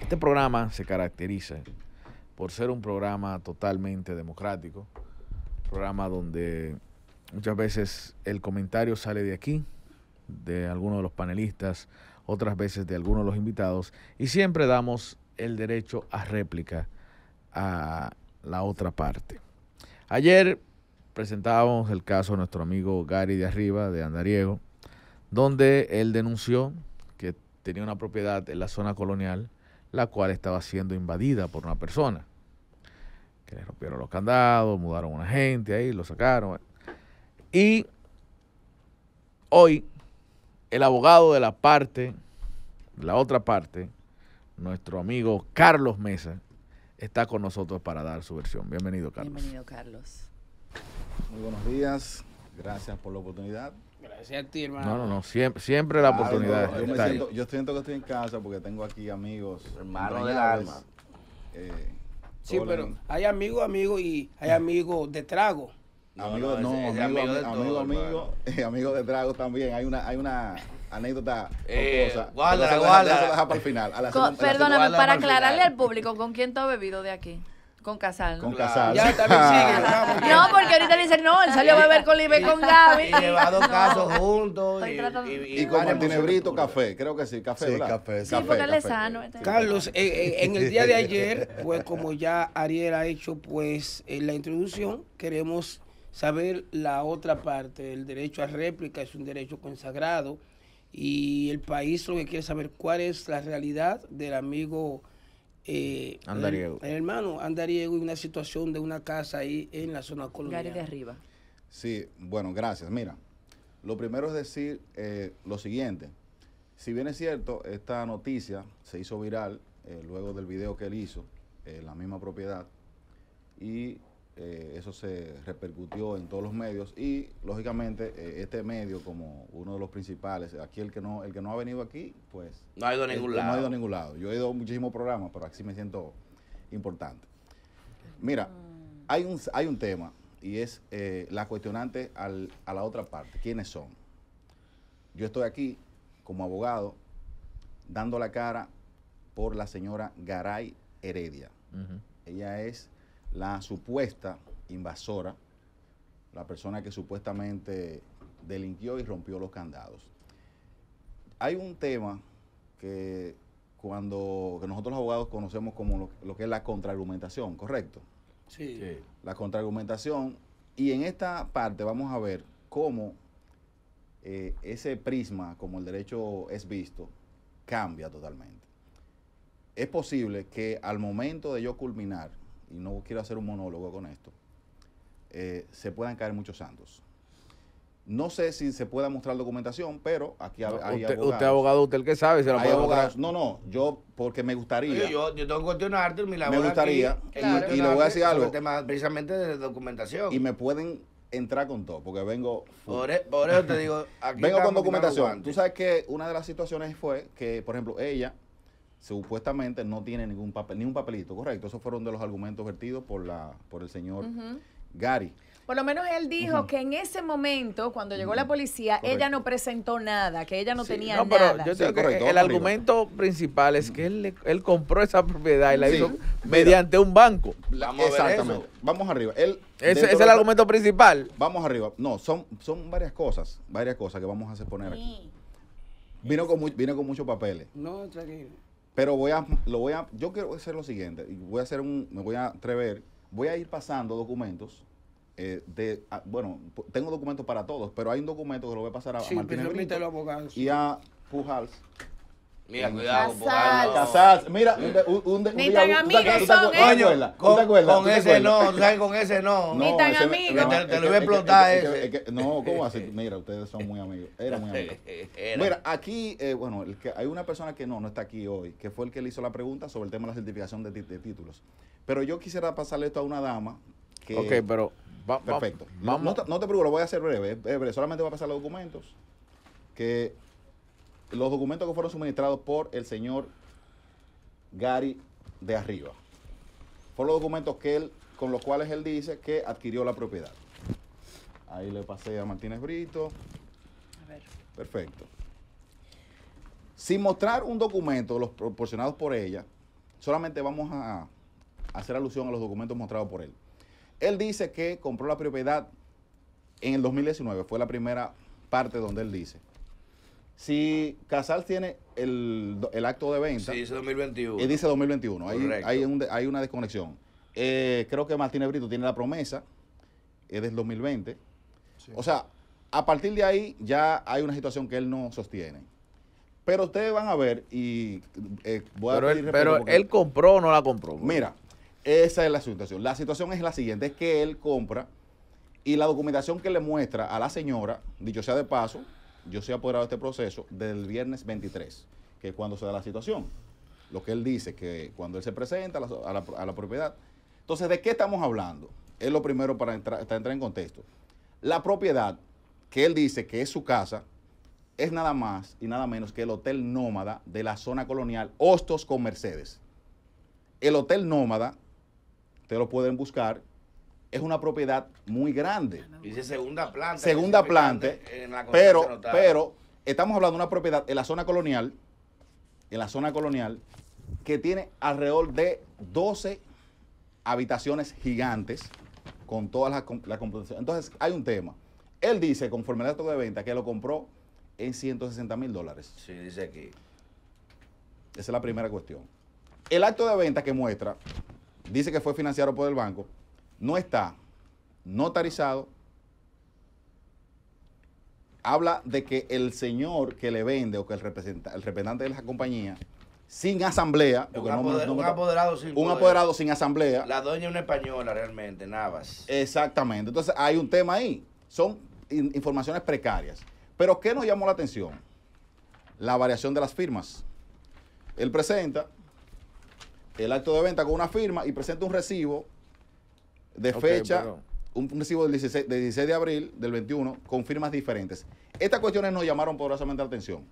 Este programa se caracteriza por ser un programa totalmente democrático, programa donde muchas veces el comentario sale de aquí, de alguno de los panelistas, otras veces de algunos de los invitados, y siempre damos el derecho a réplica a la otra parte. Ayer presentábamos el caso de nuestro amigo Gary de Arriba, de Andariego, donde él denunció que tenía una propiedad en la zona colonial, la cual estaba siendo invadida por una persona. Que le rompieron los candados, mudaron a una gente ahí, lo sacaron. Y hoy, el abogado de la parte, la otra parte, nuestro amigo Carlos Mesa, está con nosotros para dar su versión. Bienvenido, Carlos. Bienvenido, Carlos. Muy buenos días. Gracias por la oportunidad. Gracias a ti, hermano. No, no, no. Siempre, siempre la oportunidad. yo, siento, que estoy en casa porque tengo aquí amigos. Hermano del alma. Eh, sí, pero hay amigos, amigos y hay amigos de trago. amigos, no, de trago también. Hay una, hay una anécdota. Eh, guarda, guarda. para el final. perdóname, para aclararle al público, ¿con quién todo has bebido de aquí? Con Casal. Con Casal. Ya también sigue. no, porque ahorita dicen, no, él salió a beber con Libé con Gaby. Y lleva dos casos juntos. Y, y, y, con Café, creo que sí, café. Sí, café. café, porque este. Carlos, eh, eh, en el día de ayer, pues como ya Ariel ha hecho pues en la introducción, queremos saber la otra parte. El derecho a réplica es un derecho consagrado y el país lo que quiere saber cuál es la realidad del amigo eh, Andariego. El, hermano Andariego y una situación de una casa ahí en la zona colonial. de arriba. Sí, bueno, gracias. Mira, lo primero es decir eh, lo siguiente. Si bien es cierto, esta noticia se hizo viral eh, luego del video que él hizo, en la misma propiedad, y eh, eso se repercutió en todos los medios y lógicamente eh, este medio como uno de los principales, aquí el que no el que no ha venido aquí, pues no ha ido a ningún este, lado. ningún lado. Yo he ido a muchísimos programas, pero aquí me siento importante. Mira, hay un hay un tema y es eh, la cuestionante a la otra parte, ¿quiénes son? Yo estoy aquí como abogado dando la cara por la señora Garay Heredia. Ella es la supuesta invasora, la persona que supuestamente delinquió y rompió los candados. Hay un tema que cuando nosotros los abogados conocemos como lo, que es la contraargumentación, ¿correcto? Sí. La contraargumentación. Y en esta parte vamos a ver cómo eh, ese prisma, como el derecho es visto, cambia totalmente. Es posible que al momento de yo culminar y no quiero hacer un monólogo con esto, eh, se puedan caer muchos santos. No sé si se pueda mostrar documentación, pero aquí hay, usted, abogado, usted el que sabe, se lo puede abogados. No, no, yo porque me gustaría. yo, yo, tengo que cuestionarte mi labor Me gustaría, y, le voy a decir algo. precisamente de documentación. Y me pueden entrar con todo, porque vengo... E, por, eso te digo... vengo con documentación. Tú sabes que una de las situaciones fue que, por ejemplo, ella supuestamente no tiene ningún papel, ni un papelito, correcto. Esos fueron de los argumentos vertidos por la, por el señor Gary. Por lo menos él dijo que en ese momento, cuando llegó la policía, ella no presentó nada, que ella no tenía tenía no, pero Yo correcto, el argumento principal es que él, él compró esa propiedad y la hizo mediante un banco. Exactamente. Vamos arriba. Él, ese es el argumento principal. Vamos arriba. No, son, son varias cosas, varias cosas que vamos a poner aquí. Vino con, vino con muchos papeles. No, tranquilo. Pero voy a, lo voy a, yo quiero hacer lo siguiente, voy a hacer un, me voy a atrever, voy a ir pasando documentos eh, de, ah, bueno, tengo documentos para todos, pero hay un documento que lo voy a pasar a, Martín y a Pujals, Mira, cuidado, Casals. Mira, un, un, Ni tan amigos son ellos. ¿eh? Con, con ese no, ¿sabes? Con ese no. Ni tan amigos. Te lo iba a explotar ese. No, ¿cómo así? Mira, ustedes son muy amigos. Era muy amigo. Mira, aquí, eh, bueno, hay una persona que no, no está aquí hoy, que fue el que le hizo la pregunta sobre el tema de la certificación de títulos. Pero yo quisiera pasarle esto a una dama que... Ok, pero... perfecto. no, te, preocupes, lo voy a hacer breve. Eh, breve. Solamente voy a pasar los documentos que los documentos que fueron suministrados por el señor Gary de Arriba. Fueron los documentos que él, con los cuales él dice que adquirió la propiedad. Ahí le pasé a Martínez Brito. A ver. Perfecto. Sin mostrar un documento, los proporcionados por ella, solamente vamos a hacer alusión a los documentos mostrados por él. Él dice que compró la propiedad en el 2019, fue la primera parte donde él dice. Si Casal tiene el, acto de venta. Sí, dice 2021. Y dice 2021. Hay, hay, hay, una desconexión. Eh, creo que Martínez Brito tiene la promesa. Es del 2020. O sea, a partir de ahí ya hay una situación que él no sostiene. Pero ustedes van a ver y eh, voy pero a él, Pero él compró o no la compró. Mira, esa es la situación. La situación es la siguiente, es que él compra y la documentación que le muestra a la señora, dicho sea de paso, yo soy apoderado de este proceso desde el viernes 23, que es cuando se da la situación. Lo que él dice, que cuando él se presenta a la, propiedad. Entonces, ¿de qué estamos hablando? Es lo primero para entrar, entrar en contexto. La propiedad que él dice que es su casa es nada más y nada menos que el Hotel Nómada de la zona colonial Hostos con Mercedes. El Hotel Nómada, te lo pueden buscar es una propiedad muy grande. Dice segunda planta. Segunda planta. Pero, pero estamos hablando de una propiedad en la zona colonial, en la zona colonial, que tiene alrededor de 12 habitaciones gigantes con todas las la computaciones. Entonces, hay un tema. Él dice, conforme al acto de venta, que lo compró en 160 mil dólares. Sí, dice aquí. Esa es la primera cuestión. El acto de venta que muestra, dice que fue financiado por el banco, no está notarizado. Habla de que el señor que le vende o que el representante, de la compañía, sin asamblea, un, apoderado sin asamblea. La doña es una española realmente, Navas. Exactamente. Entonces hay un tema ahí. Son informaciones precarias. Pero ¿qué nos llamó la atención? La variación de las firmas. Él presenta el acto de venta con una firma y presenta un recibo de fecha, un, recibo del 16, de abril del 21 con firmas diferentes. Estas cuestiones nos llamaron poderosamente la atención.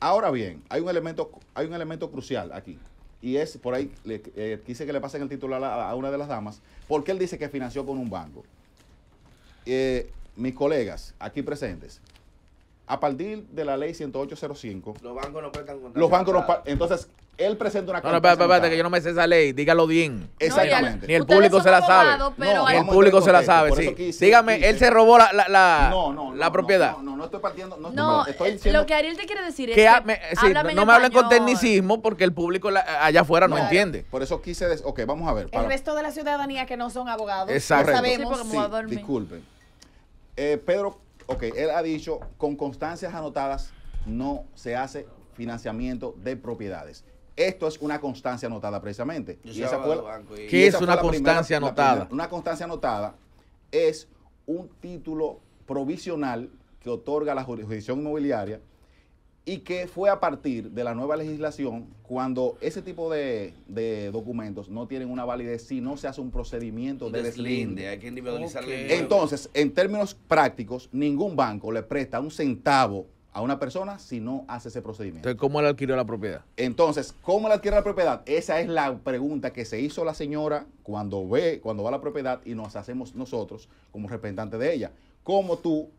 Ahora bien, hay un elemento, hay un elemento crucial aquí. Y es por ahí, eh, quise que le pasen el titular a, una de las damas, porque él dice que financió con un banco. Eh, mis colegas aquí presentes, a partir de la ley 10805, los bancos no prestan Los bancos no, entonces, él presenta una carta. No, no, espérate, que yo no me sé esa ley, dígalo bien. Exactamente. Ni el público se la sabe. el público se la sabe, sí. Dígame, él se robó la, la, la propiedad. No, no, no estoy partiendo. No, estoy eh, diciendo. Lo que Ariel te quiere decir es que. no, me hablen con tecnicismo porque el público allá afuera no, entiende. Por eso quise. ok, vamos a ver. El resto de la ciudadanía que no son abogados. Exacto. sabemos. disculpen. Eh, Pedro, ok, él ha dicho con constancias anotadas no se hace financiamiento de propiedades. Esto es una constancia anotada precisamente. ¿Qué es una constancia notada anotada? una constancia anotada es un título provisional que otorga la jurisdicción inmobiliaria y que fue a partir de la nueva legislación cuando ese tipo de, documentos no tienen una validez si no se hace un procedimiento de deslinde. Entonces, en términos prácticos, ningún banco le presta un centavo a una persona si no hace ese procedimiento. Entonces, ¿cómo le adquirió la propiedad? Entonces, ¿cómo le adquirió la propiedad? Esa es la pregunta que se hizo la señora cuando ve, cuando va a la propiedad y nos hacemos nosotros como representante de ella. ¿Cómo tú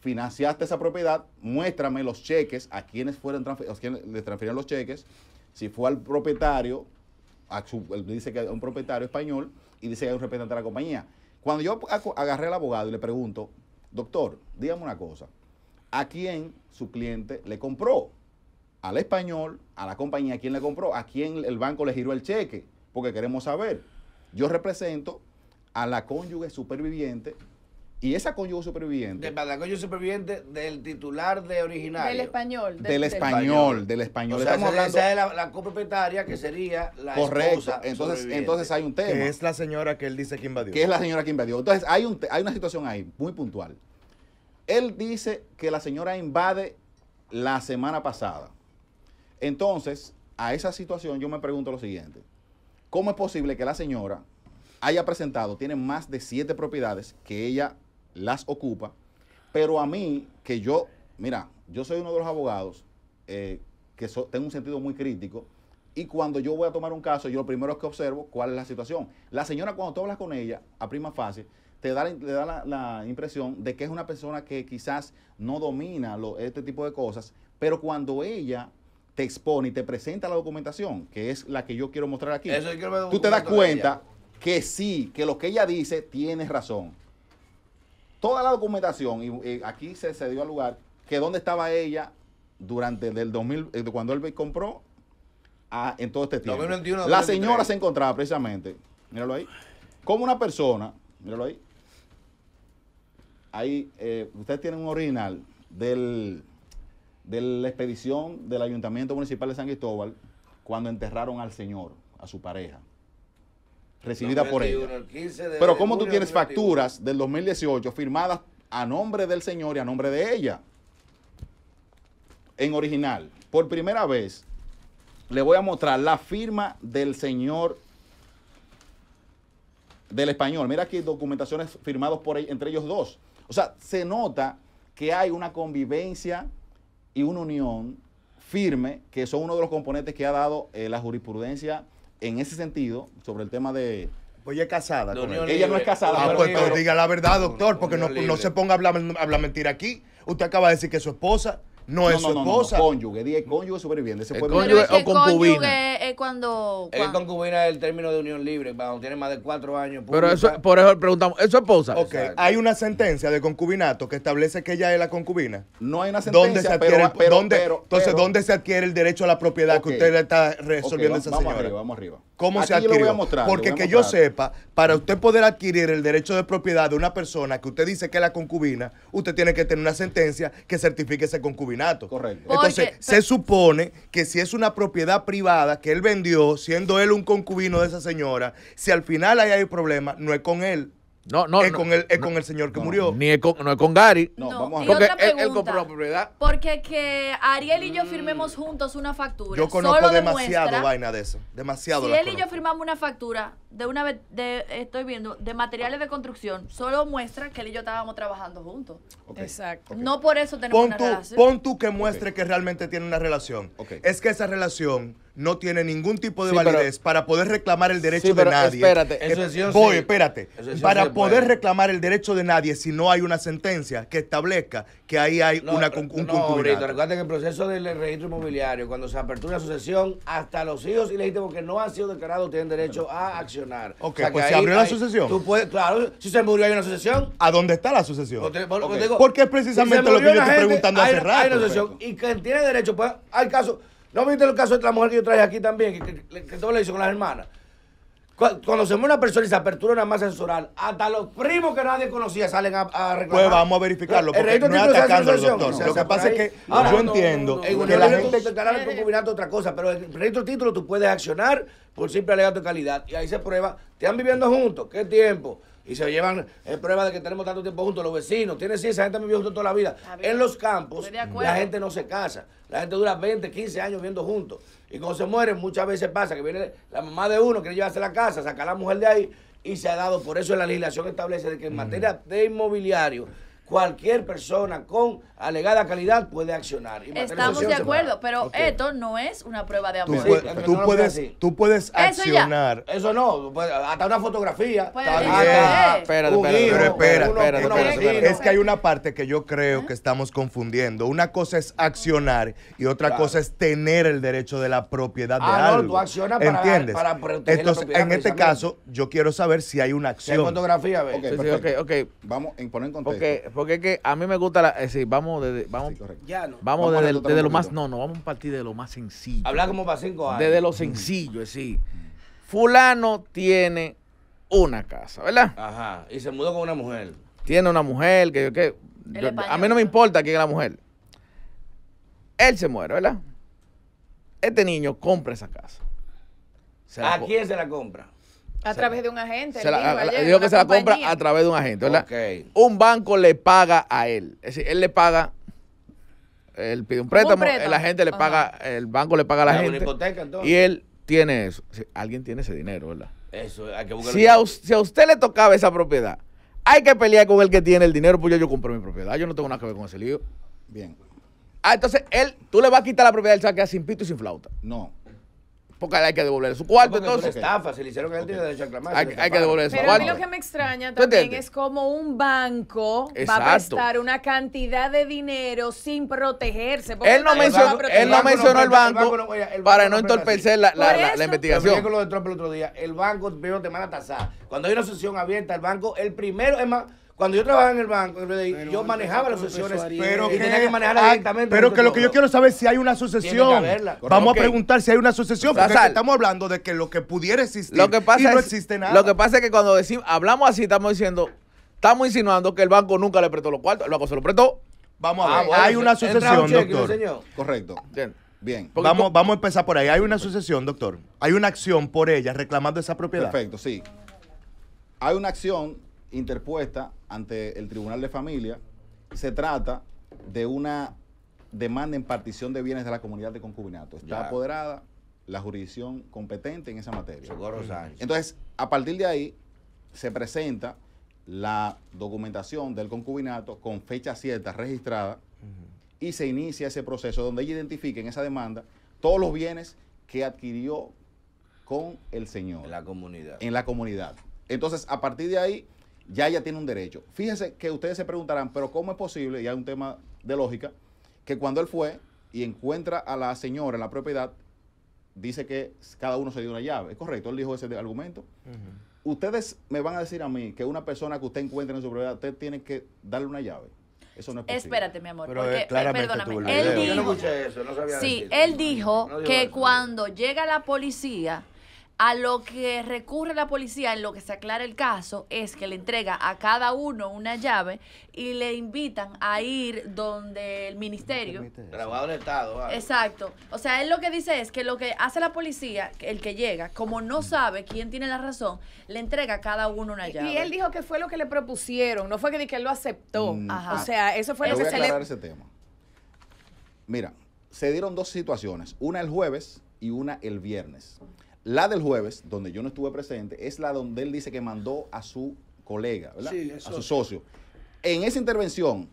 financiaste esa propiedad? Muéstrame los cheques, a quienes fueron le transfirieron los cheques, si fue al propietario, dice que es un propietario español y dice que es un representante de la compañía. Cuando yo agarré al abogado y le pregunto, doctor, dígame una cosa, a quién su cliente le compró. Al español, a la compañía, a quién le compró, a quién el banco le giró el cheque, porque queremos saber. Yo represento a la cónyuge superviviente y esa cónyuge superviviente. De, la cónyuge superviviente del titular de original. Del español. Del, español, del español. O sea, Estamos la, copropietaria que sería la Correcto. entonces, entonces hay un tema. Que es la señora que él dice que invadió. Que es la señora que invadió. Entonces hay, un, hay una situación ahí muy puntual. Él dice que la señora invade la semana pasada. Entonces, a esa situación yo me pregunto lo siguiente. ¿Cómo es posible que la señora haya presentado, tiene más de siete propiedades que ella las ocupa, pero a mí, que yo, mira, yo soy uno de los abogados eh, que tengo un sentido muy crítico, y cuando yo voy a tomar un caso, yo lo primero es que observo cuál es la situación. La señora, cuando tú hablas con ella, a prima fase, te da, da la, impresión de que es una persona que quizás no domina este tipo de cosas, pero cuando ella te expone y te presenta la documentación, que es la que yo quiero mostrar aquí, tú te das cuenta que sí, que lo que ella dice tiene razón. Toda la documentación, y, eh, aquí se, se dio al lugar, que dónde estaba ella durante del 2000, eh, cuando él compró, a, ah, en todo este tiempo. la señora se encontraba precisamente, míralo ahí, como una persona, míralo ahí, Ahí, eh, ustedes tienen un original del, de la expedición del Ayuntamiento Municipal de San Cristóbal cuando enterraron al señor, a su pareja, recibida por ella. Pero ¿cómo tú tienes facturas del 2018 firmadas a nombre del señor y a nombre de ella? En original. Por primera vez, le voy a mostrar la firma del señor del español. Mira aquí documentaciones firmadas por, e-, entre ellos dos. O sea, se nota que hay una convivencia y una unión firme, que son uno de los componentes que ha dado eh, la jurisprudencia en ese sentido, sobre el tema de... Pues ella es casada. Ella no es casada. Ah, pues, diga la verdad, doctor, porque no, se ponga a hablar, a mentira aquí. Usted acaba de decir que su esposa. No, es su esposa. No, cónyuge, di cónyuge superviviente. Ese cónyuge Es cuando, El concubina es el término de unión libre, cuando tiene más de cuatro años. Pero eso, por eso preguntamos, ¿es su esposa? Ok, hay una sentencia de concubinato que establece que ella es la concubina. No hay una sentencia, de se pero, Entonces, ¿dónde se adquiere el derecho a la propiedad que usted está resolviendo esa señora? Vamos arriba, vamos arriba. ¿Cómo se adquiere? Porque que yo sepa, para usted poder adquirir el derecho de propiedad de una persona que usted dice que es la concubina, usted tiene que tener una sentencia que certifique ese concubina. Correcto. Entonces, se supone que si es una propiedad privada que él vendió, siendo él un concubino de esa señora, si al final ahí hay problema, no es con él, no, no, es con el, es con el señor que murió. Ni con, no es con Gary. No, vamos a Porque otra pregunta, propiedad. Porque que Ariel y yo mm. firmemos juntos una factura. Yo conozco demasiado vaina de eso. Demasiado. Si él y yo firmamos una factura de una vez, estoy viendo, de materiales de construcción, solo muestra que él y yo estábamos trabajando juntos. Exacto. No por eso tenemos una relación. Pon tú que muestre que realmente tiene una relación. Es que esa relación no tiene ningún tipo de validez para poder reclamar el derecho de nadie. Espérate, eh, voy, espérate. para poder reclamar el derecho de nadie si no hay una sentencia que establezca que ahí hay una, un no, recuerden recuerda que el proceso del registro inmobiliario, cuando se apertura sucesión, hasta los hijos y ilegítimos que no han sido declarados tienen derecho a accionar. Ok, pues se abrió la sucesión. claro, si se murió hay una sucesión. ¿A dónde está la sucesión? Porque es precisamente lo que yo estoy preguntando hace rato. Hay una sucesión y quien tiene derecho, pues, al caso ¿No viste el caso de la mujer que yo traje aquí también, que, que, todo lo hizo con las hermanas? Cuando se muere una persona y se apertura una masa sensoral hasta los primos que nadie conocía salen a, a reclamar. Pues vamos a verificarlo, porque no es atacando al doctor. lo que pasa es que yo entiendo no, que la gente... Te canal de otra cosa, pero en registro título tú puedes accionar por simple alegato de calidad. Y ahí se prueba, te han viviendo juntos, ¿qué tiempo? y se llevan es eh, prueba de que tenemos tanto tiempo juntos, los vecinos, tiene sí, esa gente me vio juntos toda la vida. En los campos la gente no se casa, la gente dura 20, 15 años viendo juntos. Y cuando se mueren, muchas veces pasa que viene la mamá de uno, quiere llevarse la casa, saca a la mujer de ahí y se ha dado, por eso la legislación establece que en mm. materia de inmobiliario cualquier persona con alegada calidad puede accionar. Estamos de acuerdo, pero esto no es una prueba de amor. Tú, puedes, tú puedes accionar. Eso, no, pues, hasta una fotografía. Eh, espera, Es que hay una parte que yo creo que estamos confundiendo. Una cosa es accionar y otra cosa es tener el derecho de la propiedad ah, de no, Tú accionas ¿Entiendes? para, proteger Entonces, en este caso, yo quiero saber si hay una acción. hay fotografía, ok, Vamos a poner en contexto. Porque es que a mí me gusta la. Eh, vamos vamos, vamos, desde, lo más. No, no, vamos a partir de lo más sencillo. Hablar como para cinco años. Desde lo sencillo, es eh, decir. Fulano tiene una casa, ¿verdad? Ajá. Y se mudó con una mujer. Tiene una mujer que yo a mí no me importa quién es la mujer. Él se muere, ¿verdad? Este niño compra esa casa. ¿A quién se la compra? A través de un agente. Se que se la compra a través de un agente, Un banco le paga a él. Es decir, él le paga. Él pide un préstamo, el agente le paga, el banco le paga a la gente. y él tiene eso. alguien tiene ese dinero, ¿verdad? Eso, hay que si, a, si a usted le tocaba esa propiedad, hay que pelear con el que tiene el dinero, pues yo, yo compré mi propiedad. Yo no tengo nada que ver con ese lío. Bien. Ah, entonces él, tú le vas a quitar la propiedad del saquea sin pito y sin flauta. No porque hay que devolver su cuarto. Entonces, estafa, se le hicieron a derecho de reclamar. Hay, hay que devolver su cuarto. Pero a mí lo que me extraña también es como un banco va a prestar una cantidad de dinero sin protegerse. Él no, mencionó, el banco, para no entorpecer la, la, investigación. lo de Trump el otro día. El banco primero te van a tasar. Cuando hay una sesión abierta, el banco, el primero, es más cuando yo trabajaba en el banco, yo manejaba las sucesiones pero tenía que manejarlas directamente. Ah, pero que lo que yo quiero saber es si hay una sucesión. Vamos a preguntar si hay una sucesión, porque estamos hablando de que lo que pudiera existir y no existe nada. Lo que pasa es que cuando decimos, hablamos así, estamos diciendo, estamos insinuando que el banco nunca le prestó los cuartos, el banco se lo prestó. Vamos a ah, ver, hay una sucesión, doctor. Correcto. Bien. Bien. Vamos, vamos a empezar por ahí. Hay una sucesión, doctor. Hay una acción por ella reclamando esa propiedad. Perfecto, sí. Hay una acción interpuesta ante el Tribunal de Familia, se trata de una demanda en partición de bienes de la comunidad de concubinato. Está apoderada la jurisdicción competente en esa materia. Entonces, a partir de ahí, se presenta la documentación del concubinato con fecha cierta registrada y se inicia ese proceso donde ella identifica en esa demanda todos los bienes que adquirió con el Señor. En la comunidad. En la comunidad. Entonces, a partir de ahí, ya ella tiene un derecho. Fíjese que ustedes se preguntarán, pero ¿cómo es posible? Y hay un tema de lógica, que cuando él fue y encuentra a la señora en la propiedad, dice que cada uno se dio una llave. ¿Es correcto? Él dijo ese argumento. Ustedes me van a decir a mí que una persona que usted encuentra en su propiedad, usted tiene que darle una llave. Eso no es posible. Espérate, mi amor. Eh, eh, perdóname. Él dijo, no escuché eso, no sabía sí, él dijo que cuando llega la policía a lo que recurre la policía en lo que se aclara el caso es que le entrega a cada uno una llave y le invitan a ir donde el ministerio. Grabado del Estado. Exacto. O sea, él lo que dice es que lo que hace la policía, el que llega, como no sabe quién tiene la razón, le entrega a cada uno una llave. Y él dijo que fue lo que le propusieron, no fue que, que él lo aceptó. Mm. O sea, eso fue lo que se le... ese tema. Mira, se dieron dos situaciones, una el jueves y una el viernes. La del jueves, donde yo no estuve presente, es la donde él dice que mandó a su colega, ¿verdad? Sí, a su socio. En esa intervención,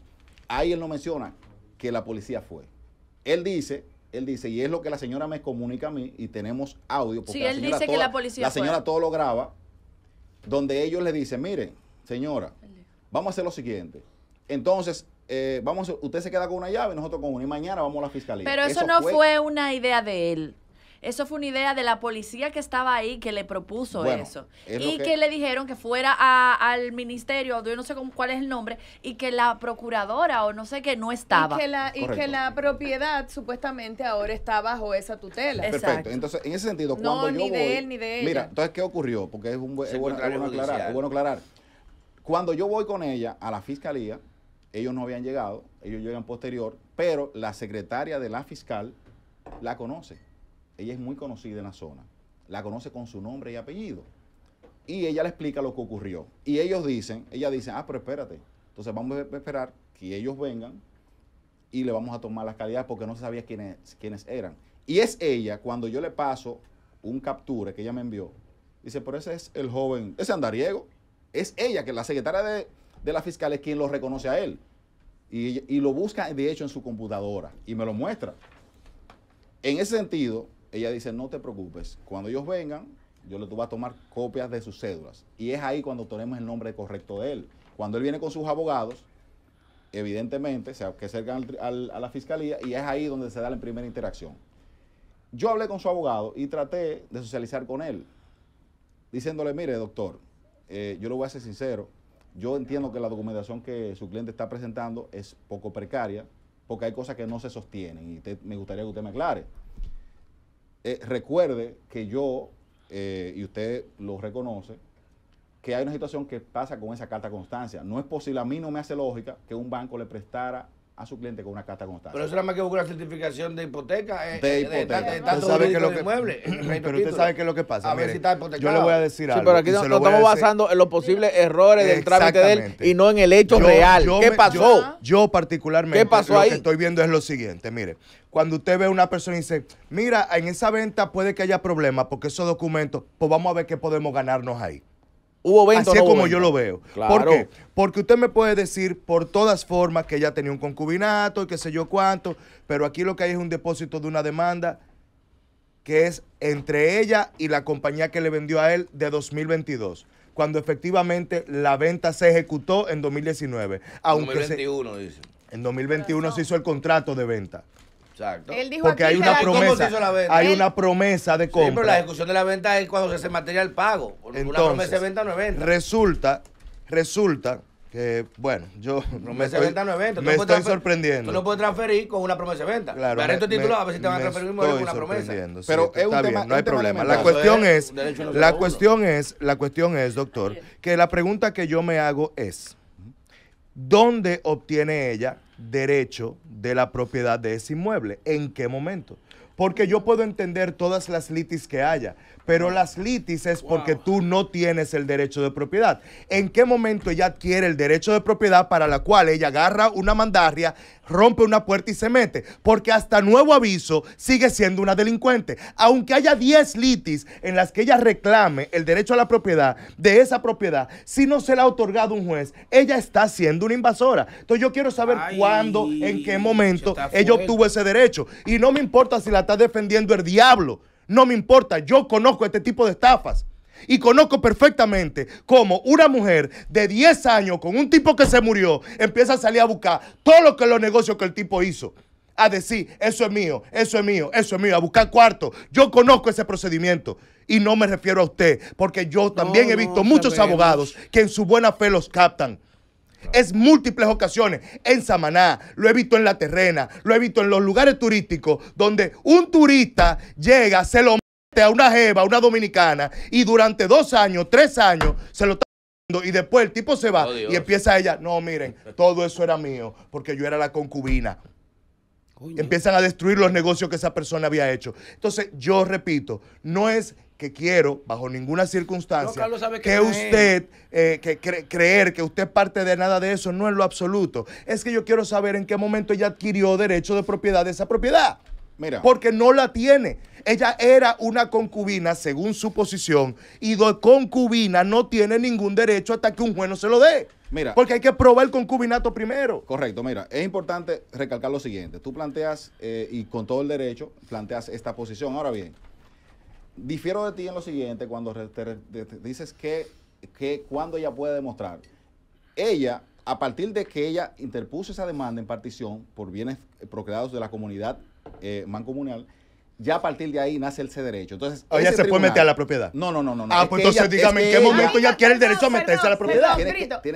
ahí él no menciona que la policía fue. Él dice, él dice, y es lo que la señora me comunica a mí, y tenemos audio, porque sí, él dice que la, policía la señora todo lo graba, donde ellos le dicen, mire, señora, vamos a hacer lo siguiente. Entonces, eh, vamos, usted se queda con una llave, nosotros con una, y mañana vamos a la fiscalía. Pero eso, no fue una idea de él. Eso fue una idea de la policía que estaba ahí que le propuso eso. y que... le dijeron que fuera al ministerio, yo no sé cuál es el nombre, y que la procuradora o no sé qué no estaba. Y que la, y que la propiedad supuestamente ahora está bajo esa tutela. Perfecto. Entonces, en ese sentido, cuando no, ni de él ni de ella. Mira, entonces, ¿qué ocurrió? Porque es, un, bueno, aclarar, es bueno aclarar. Cuando yo voy con ella a la fiscalía, ellos no habían llegado, ellos llegan posterior, pero la secretaria de la fiscal la conoce ella es muy conocida en la zona, la conoce con su nombre y apellido. Y ella le explica lo que ocurrió. Y ellos dicen, ella dice, ah, pero espérate, entonces vamos a esperar que ellos vengan y le vamos a tomar las calidades porque no se sabía quiénes, eran. Y es ella, cuando yo le paso un capture que ella me envió, dice, pero ese es el joven, ese andariego. Es ella, que la secretaria de, de la fiscal es quien lo reconoce a él. Y, y lo busca, de hecho, en su computadora y me lo muestra. En ese sentido, ella dice, no te preocupes, cuando ellos vengan, yo le voy a tomar copias de sus cédulas. Y es ahí cuando tenemos el nombre correcto de él. Cuando él viene con sus abogados, evidentemente, se acercan a la fiscalía y es ahí donde se da la primera interacción. Yo hablé con su abogado y traté de socializar con él, diciéndole, mire, doctor, eh, yo lo voy a ser sincero, yo entiendo que la documentación que su cliente está presentando es poco precaria, porque hay cosas que no se sostienen y me gustaría que usted me aclare. Eh, recuerde que yo, eh, y usted lo reconoce, que hay una situación que pasa con esa carta constancia. No es posible, a mí no me hace lógica que un banco le prestara a su cliente con una carta constante. Pero eso nada más que busca una certificación de hipoteca. Eh, eh, de hipoteca. De, pero usted sabe qué es lo que pasa. A ver si está hipotecado. Yo le voy a decir algo. Sí, pero aquí nos estamos basando en los posibles errores del trámite de él y no en el hecho real. ¿Qué pasó? Yo, particularmente ¿Qué pasó lo que estoy viendo es lo siguiente. Mire, cuando usted ve a una persona y dice, mira, en esa venta puede que haya problemas porque esos documentos, pues vamos a ver qué podemos ganarnos ahí hubo 20 Así como yo lo veo. ¿Por qué? Porque usted me puede decir por todas formas que ella tenía un concubinato y qué sé yo cuánto, pero aquí lo que hay es un depósito de una demanda que es entre ella y la compañía que le vendió a él de 2022 cuando efectivamente la venta se ejecutó en 2019. Aunque 2021, dice. En 2021 se hizo el contrato de venta. Exacto. Él dijo Porque hay una promesa. Hay una promesa de compra. pero la ejecución de la venta es cuando se hace material pago. Entonces, una promesa de venta no es venta. Resulta, resulta que, bueno, yo Promesa me estoy, venta, no venta. me estoy sorprendiendo. Tú no puedes transferir con una promesa de venta. Claro, estos titular, a ver si te van a transferir con una promesa. Pero un está bien, no hay problema. La cuestión es, la cuestión es, la cuestión es, doctor, que la pregunta que yo me hago es ¿Dónde obtiene ella derecho de la propiedad de ese inmueble? ¿En qué momento? Porque yo puedo entender todas las litis que haya, pero las litis es porque tú no tienes el derecho de propiedad. ¿En qué momento ella adquiere el derecho de propiedad para la cual ella agarra una mandarria, rompe una puerta y se mete? Porque hasta nuevo aviso sigue siendo una delincuente. Aunque haya 10 litis en las que ella reclame el derecho a la propiedad de esa propiedad, si no se la ha otorgado un juez, ella está siendo una invasora. Entonces yo quiero saber cuándo, en qué momento ella obtuvo ese derecho. Y no me importa si la está defendiendo el diablo. No me importa, yo conozco este tipo de estafas. Y conozco perfectamente cómo una mujer de 10 años con un tipo que se murió empieza a salir a buscar todo lo que los negocios que el tipo hizo. A decir, eso es mío, eso es mío, eso es mío, a buscar cuarto. Yo conozco ese procedimiento. Y no me refiero a usted, porque yo también he visto muchos abogados que en su buena fe los captan. Es múltiples ocasiones. En Samaná, lo he visto en la terrena, lo he visto en los lugares turísticos donde un turista llega, se lo mete a una jeva, a una dominicana, y durante dos años, tres años, se lo está y después el tipo se va oh, y empieza ella, no, miren, todo eso era mío porque yo era la concubina. Empiezan a destruir los negocios que esa persona había hecho. Entonces, yo repito, no es que quiero, bajo ninguna circunstancia, que, usted, eh, que creer que usted parte de nada de eso, no es lo absoluto. Es que yo quiero saber en qué momento ella adquirió derecho de propiedad de esa propiedad. Mira. Porque no la tiene. Ella era una concubina según su posición y de concubina no tiene ningún derecho hasta que un juez no se lo dé. Mira. Porque hay que probar el concubinato primero. Correcto, mira, es importante recalcar lo siguiente. Tú planteas, eh, y con todo el derecho, planteas esta posición. Ahora bien, difiero de ti en lo siguiente, cuando dices que, que cuando ella puede demostrar. Ella, a partir de que ella interpuso esa demanda en partición por bienes procreados de la comunidad eh, mancomunal, ya a partir de ahí nace ese derecho. Entonces, ella oh, se puede meter a la propiedad. No, no, no, no. Ah, pues entonces dígame en qué momento ella quiere el derecho a meterse a la propiedad.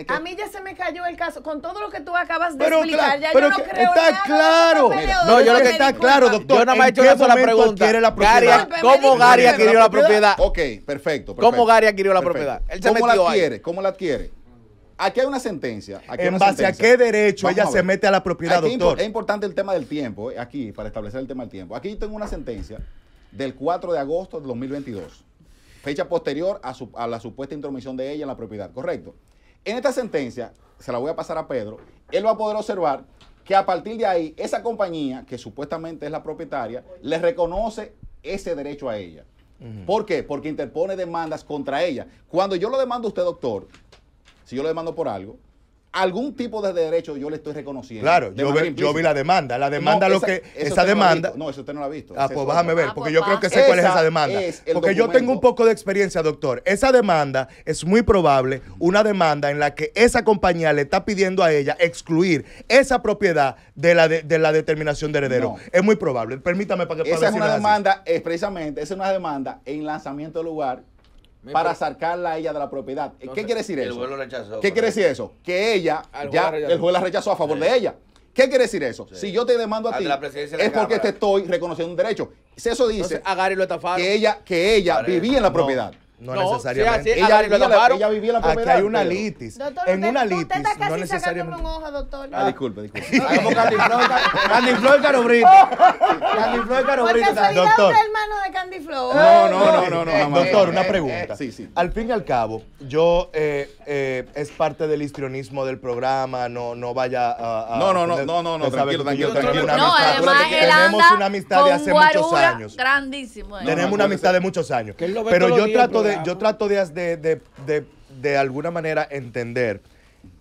a mí ya se me cayó el caso con todo lo que tú acabas de explicar. ya yo no creo está claro. No, yo lo que está claro, doctor. Yo nada más he hecho la pregunta. ¿Cómo Gary adquirió la propiedad? Ok, perfecto, perfecto. ¿Cómo Gary adquirió la propiedad? ¿Cómo la adquiere? ¿Cómo la adquiere? aquí hay una sentencia. ¿En base a qué derecho ella se mete a la propiedad, doctor? Es importante el tema del tiempo, eh, aquí, para establecer el tema del tiempo. Aquí tengo una sentencia del 4 de agosto de 2022, fecha posterior a, la supuesta intromisión de ella en la propiedad, ¿correcto? En esta sentencia, se la voy a pasar a Pedro, él va a poder observar que a partir de ahí, esa compañía, que supuestamente es la propietaria, le reconoce ese derecho a ella. ¿Por qué? Porque interpone demandas contra ella. Cuando yo lo demando a usted, doctor, si yo lo demando por algo, algún tipo de derecho yo le estoy reconociendo. Claro, yo vi, la demanda. La demanda lo que. Esa demanda. No, eso usted no la ha visto. Ah, pues bájame ver, ah, porque pues yo creo que sé cuál es esa demanda. porque yo tengo un poco de experiencia, doctor. Esa demanda es muy probable una demanda en la que esa compañía le está pidiendo a ella excluir esa propiedad de la, de, la determinación de heredero. Es muy probable. Permítame para que Esa es una demanda, precisamente, esa es una demanda en lanzamiento de lugar para sacarla a ella de la propiedad. ¿Qué quiere decir eso? El juez rechazó. ¿Qué quiere decir eso? Que ella, el ya, juez el juez la rechazó a favor de ella. ¿Qué quiere decir eso? Si yo te demando a, ti, es porque te estoy reconociendo un derecho. Si eso dice que ella, que ella vivía en la propiedad. No, necesariamente. ella, vivía la, la, primera. Aquí hay una litis. en una litis. Usted está casi no necesariamente. doctor. Ah, disculpe, disculpe. Candy Flow, Candy Flow Carobrito. Oh. Candy el Carobrito. Doctor. hermano de Candy Flow. No, no, no, no. no eh, doctor, eh, una eh, pregunta. Sí, sí. Al fin y al cabo, yo es parte del histrionismo del programa, no, no vaya a, No, no, no, no, no, tranquilo, tranquilo, tranquilo. No, además, tenemos una amistad de hace muchos años. Grandísimo. Tenemos una amistad de muchos años. Pero yo trato de yo trato de, de, alguna manera entender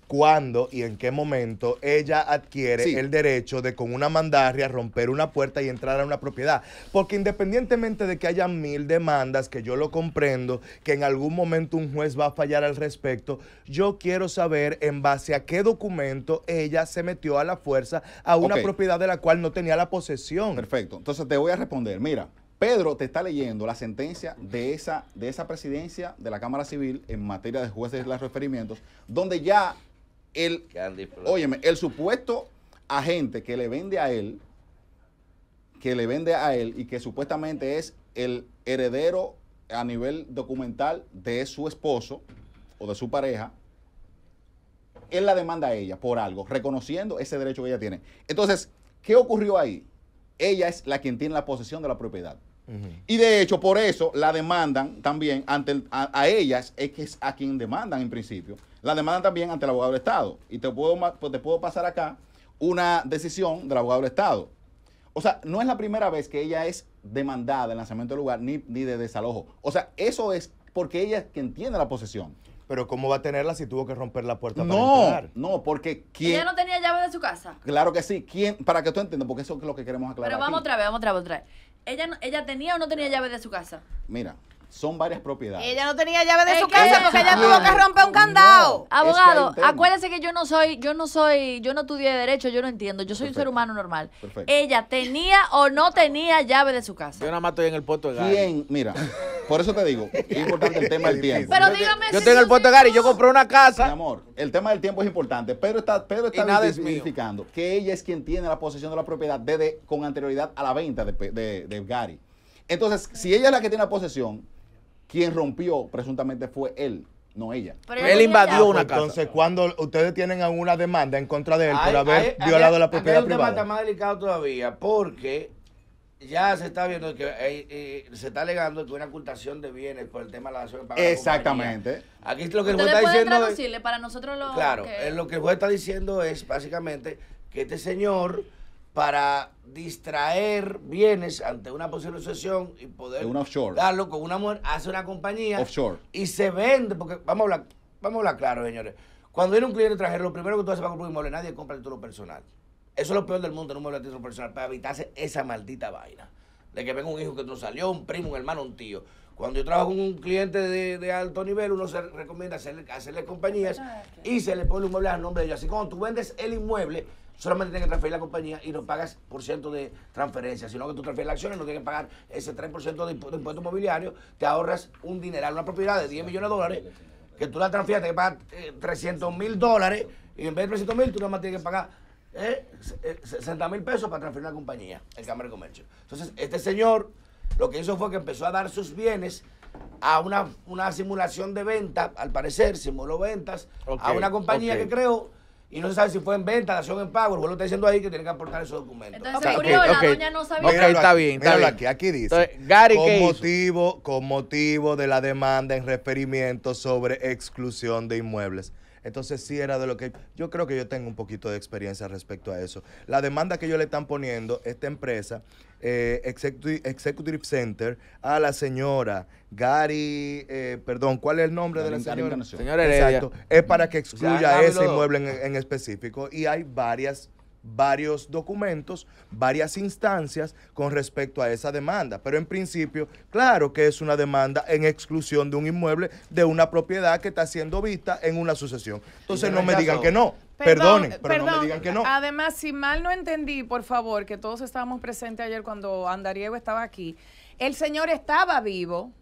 cuándo y en qué momento ella adquiere el derecho de con una mandarria romper una puerta y entrar a una propiedad. Porque independientemente de que haya mil demandas, que yo lo comprendo, que en algún momento un juez va a fallar al respecto, yo quiero saber en base a qué documento ella se metió a la fuerza a una propiedad de la cual no tenía la posesión. Perfecto. Entonces te voy a responder. Mira, Pedro te está leyendo la sentencia de esa, de esa presidencia de la Cámara Civil en materia de jueces de los referimientos, donde ya el, óyeme, el supuesto agente que le vende a él, que le vende a él y que supuestamente es el heredero a nivel documental de su esposo o de su pareja, él la demanda a ella por algo, reconociendo ese derecho que ella tiene. Entonces, ¿qué ocurrió ahí? Ella es la quien tiene la posesión de la propiedad. Y de hecho, por eso la demandan también ante a, ellas, es que es a quien demandan en principio, la demandan también ante el abogado del Estado. Y te puedo, pues, te puedo pasar acá una decisión del abogado del Estado. O sea, no es la primera vez que ella es demandada en lanzamiento del lugar ni, de desalojo. O sea, eso es porque ella es quien tiene la posesión. Pero ¿cómo va a tenerla si tuvo que romper la puerta no, para entrar? No, no, porque ¿quién? ¿Ella no tenía llave de su casa? Claro que sí. ¿Quién? Para que tú entiendas, porque eso es lo que queremos aclarar Pero vamos otra vez, vamos otra vez, otra vez ella, tenía o no tenía llave de su casa. Mira, son varias propiedades. Ella no tenía llave de su casa porque ella tuvo que romper un candado. Abogado, acuérdese que yo no soy, yo no soy, yo no estudié derecho, yo no entiendo, yo soy un ser humano normal. Ella tenía o no tenía llave de su casa. Yo nada más estoy en el puerto de Gary. Mira, por eso te digo, es importante el tema del tiempo. Pero dígame yo estoy en el puerto de Gary, yo compré una casa. Mi amor, el tema del tiempo es importante, pero está, pero está que ella es quien tiene la posesión de la propiedad desde con anterioridad a la venta de, de Gary. Entonces, si ella es la que tiene la posesión, quien rompió presuntamente fue él, no ella. él invadió una casa. Entonces, cuando ustedes tienen alguna demanda en contra de él por haber violado la propiedad Es un tema más delicado todavía porque ya se está viendo que eh, eh, se está alegando que una ocultación de bienes por el tema de la de Exactamente. Aquí lo que el juez está diciendo para nosotros lo claro, que- lo que el juez está diciendo es básicamente que este señor para distraer bienes ante una posible sucesión y poder darlo con una mujer, hace una compañía y se vende, porque vamos a hablar, claro, señores. Cuando viene un cliente extranjero, lo primero que tú haces para comprar un inmueble, nadie compra el título personal. Eso es lo peor del mundo, no inmueble a título personal, para evitarse esa maldita vaina. De que venga un hijo que no salió, un primo, un hermano, un tío. Cuando yo trabajo con un cliente de, alto nivel, uno se recomienda hacerle, hacerle compañías ah, y se le pone un inmueble al nombre de ellos. Así como tú vendes el inmueble, solamente tienes que transferir la compañía y no pagas por ciento de transferencia, sino que tú transfieres las acciones, no tienes que pagar ese 3% de impuesto inmobiliario, te ahorras un dineral, una propiedad de 10 millones de dólares, que tú la transfieres, tienes que pagar 300 eh, mil dólares, y en vez de 300 mil, tú nada más tienes que pagar 60 eh, eh, mil pesos para transferir una compañía, el Cámara de Comercio. Entonces, este señor lo que hizo fue que empezó a dar sus bienes a una, simulación de venta, al parecer, simuló ventas a una compañía que creo y no se sabe si fue en venta, la en pago. El juez lo está diciendo ahí que tiene que aportar esos documentos. Entonces, okay, la doña no sabía. Okay, está bien, está bien. aquí, dice. con, motivo, con motivo de la demanda en referimiento sobre exclusión de inmuebles. Entonces sí era de lo que yo creo que yo tengo un poquito de experiencia respecto a eso. La demanda que ellos le están poniendo, esta empresa eh, Executive Center a la señora Gary, eh, perdón, ¿cuál es el nombre de la señora? señora Exacto, es para que excluya ese inmueble en específico y hay varias varios documentos, varias instancias con respecto a esa demanda. Pero en principio, claro que es una demanda en exclusión de un inmueble, de una propiedad que está siendo vista en una sucesión. Entonces no me digan que no. Perdonen, pero no me digan que no. Además, si mal no entendí, por favor, que todos estábamos presentes ayer cuando Andariego estaba aquí, el señor estaba vivo,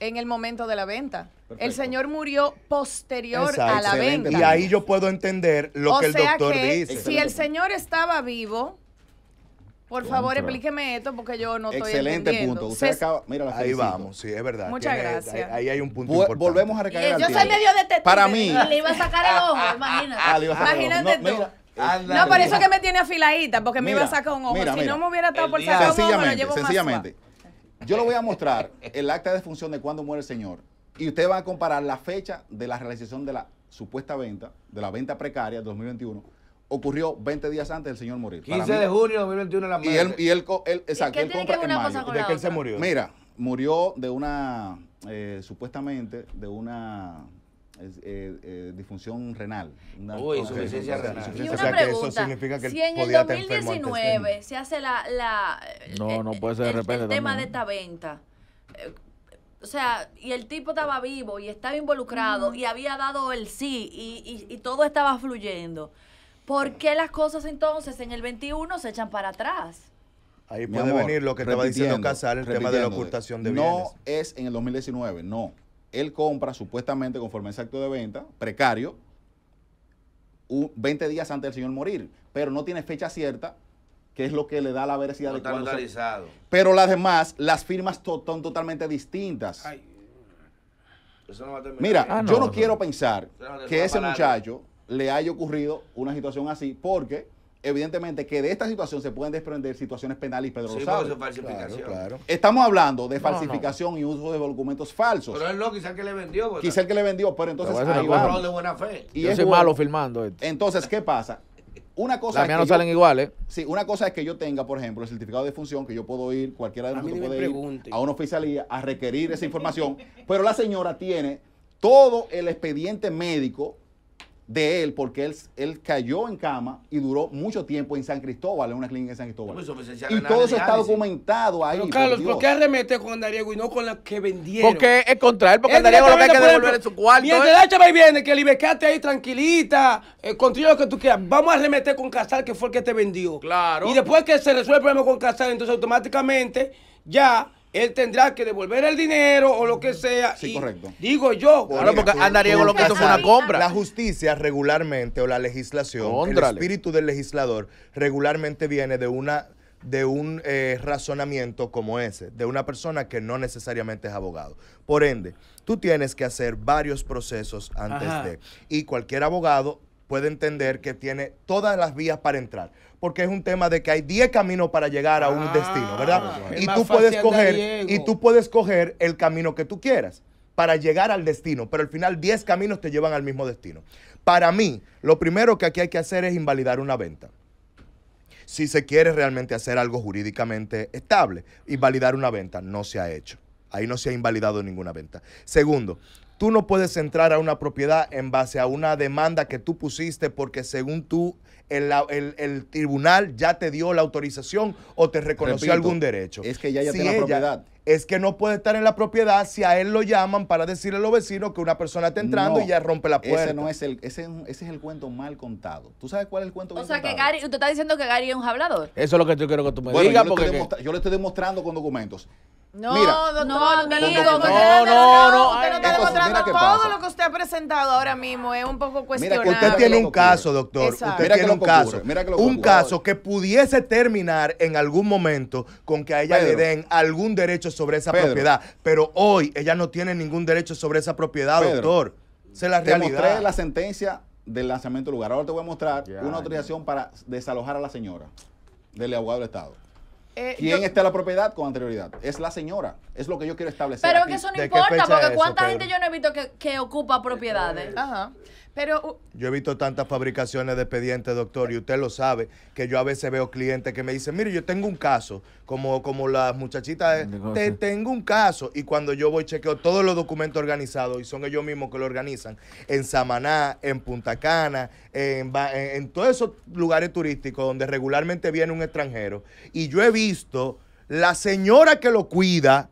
en el momento de la venta. El señor murió posterior a la venta. Y ahí yo puedo entender lo que el doctor que dice. Si el señor estaba vivo, por favor, explíqueme esto porque yo no estoy Excelente punto. Usted acaba, mira Ahí vamos, sí, es verdad. Muchas gracias. Ahí, hay un punto importante. Volvemos a recaer Yo soy medio detective. Para mí. Ah, le iba a sacar el ojo, imagínate. imagínate No, tú. No, este, por eso que me tiene afiladita, porque me iba a sacar un ojo. si no me hubiera estado por sacar un ojo, me llevo Sencillamente, yo le voy a mostrar el acta de defunción de cuando muere el señor y usted va a comparar la fecha de la realización de la supuesta venta, de la venta precaria 2021 ocurrió 20 días antes del señor morir. 15 de junio de 2021 la Y él, y él, exacto, él compra en mayo. ¿De que él se murió? Mira, murió de una, eh, supuestamente, de una eh, eh disfunción renal. insuficiencia renal. Y una o sea, que eso significa que si en el 2019 se hace la, la no, eh, no puede ser de repente el, tema de esta venta, eh, o sea, y el tipo estaba vivo y estaba involucrado y había dado el sí y, y, y todo estaba fluyendo, ¿por qué las cosas entonces en el 21 se echan para atrás? Ahí puede venir lo que estaba diciendo Casal, el tema de la ocultación de bienes. No es en el 2019, no él compra supuestamente conforme a ese acto de venta, precario, 20 días antes del señor morir, pero no tiene fecha cierta, que es lo que le da la veracidad de Pero las demás, las firmas son totalmente distintas. Mira, ah, yo no, quiero pensar que ese muchacho le haya ocurrido una situación así, porque evidentemente que de esta situación se pueden desprender situaciones penales y Pedro sí, Eso Estamos hablando de falsificación y uso de documentos falsos. Pero es lo quizás que le vendió. ¿verdad? Quizá que le vendió, pero entonces ahí va. Yo soy malo firmando esto. Entonces, ¿qué pasa? Una cosa Las no salen iguales. Sí, una cosa es que yo tenga, por ejemplo, el certificado de función, que yo puedo ir, cualquiera de nosotros puede ir a una oficialía a requerir esa información, pero la señora tiene todo el expediente médico de él porque él, él cayó en cama y duró mucho tiempo en San Cristóbal, en una clínica en San Cristóbal. Pues, y todo eso está documentado ahí. Pero Carlos, por, qué arremete con Andariego y no con la que vendieron? Porque es contra él, porque Andariego lo que hay que devolver en su cuarto. Mientras ¿eh? la chava viene, que libercaste ahí tranquilita, eh, contigo lo que tú quieras. Vamos a arremeter con Casal, que fue el que te vendió. Claro. Y después que se resuelve el problema con Casal, entonces automáticamente ya él tendrá que devolver el dinero o lo que sea. Sí, correcto. Digo yo. porque andaría lo que esto fue una compra. La justicia regularmente o la legislación, el espíritu del legislador regularmente viene de una de un eh, razonamiento como ese, de una persona que no necesariamente es abogado. Por ende, tú tienes que hacer varios procesos antes de. Y cualquier abogado puede entender que tiene todas las vías para entrar porque es un tema de que hay 10 caminos para llegar a un ah, destino, ¿verdad? Y tú, puedes coger, y tú puedes coger el camino que tú quieras para llegar al destino, pero al final 10 caminos te llevan al mismo destino. Para mí, lo primero que aquí hay que hacer es invalidar una venta. Si se quiere realmente hacer algo jurídicamente estable, invalidar una venta no se ha hecho. Ahí no se ha invalidado ninguna venta. Segundo, tú no puedes entrar a una propiedad en base a una demanda que tú pusiste porque según tú el, tribunal ya te dio la autorización o te reconoció algún derecho. Es que ya ya tiene la propiedad. Es que no puede estar en la propiedad si a él lo llaman para decirle a los vecinos que una persona está entrando y ya rompe la puerta. Ese no es el, ese, es el cuento mal contado. ¿Tú sabes cuál es el cuento mal contado? O sea que Gary, usted está diciendo que Gary es un hablador. Eso es lo que yo quiero que tú me digas. Yo, yo le estoy demostrando con documentos. No, doctor, no, no, no, no, usted no está demostrando todo lo que usted ha presentado ahora mismo es un poco cuestionable. usted tiene un caso, doctor, usted tiene un caso, un caso que pudiese terminar en algún momento con que a ella le den algún derecho sobre esa propiedad, pero hoy ella no tiene ningún derecho sobre esa propiedad, doctor. Se la realidad. Te mostré la sentencia del lanzamiento del lugar. Ahora te voy a mostrar una autorización para desalojar a la señora del abogado del Estado. Eh, ¿Quién está en la propiedad con anterioridad? Es la señora. Es lo que yo quiero establecer. Pero que eso no importa, porque cuánta gente yo no he visto que, que ocupa propiedades. Ajá yo he visto tantas fabricaciones de expedientes, doctor, y usted lo sabe, que yo a veces veo clientes que me dicen, mire, yo tengo un caso, como, como las muchachitas, eh, te, tengo un caso. Y cuando yo voy, chequeo todos los documentos organizados, y son ellos mismos que lo organizan, en Samaná, en Punta Cana, en todos esos lugares turísticos donde regularmente viene un extranjero. Y yo he visto la señora que lo cuida,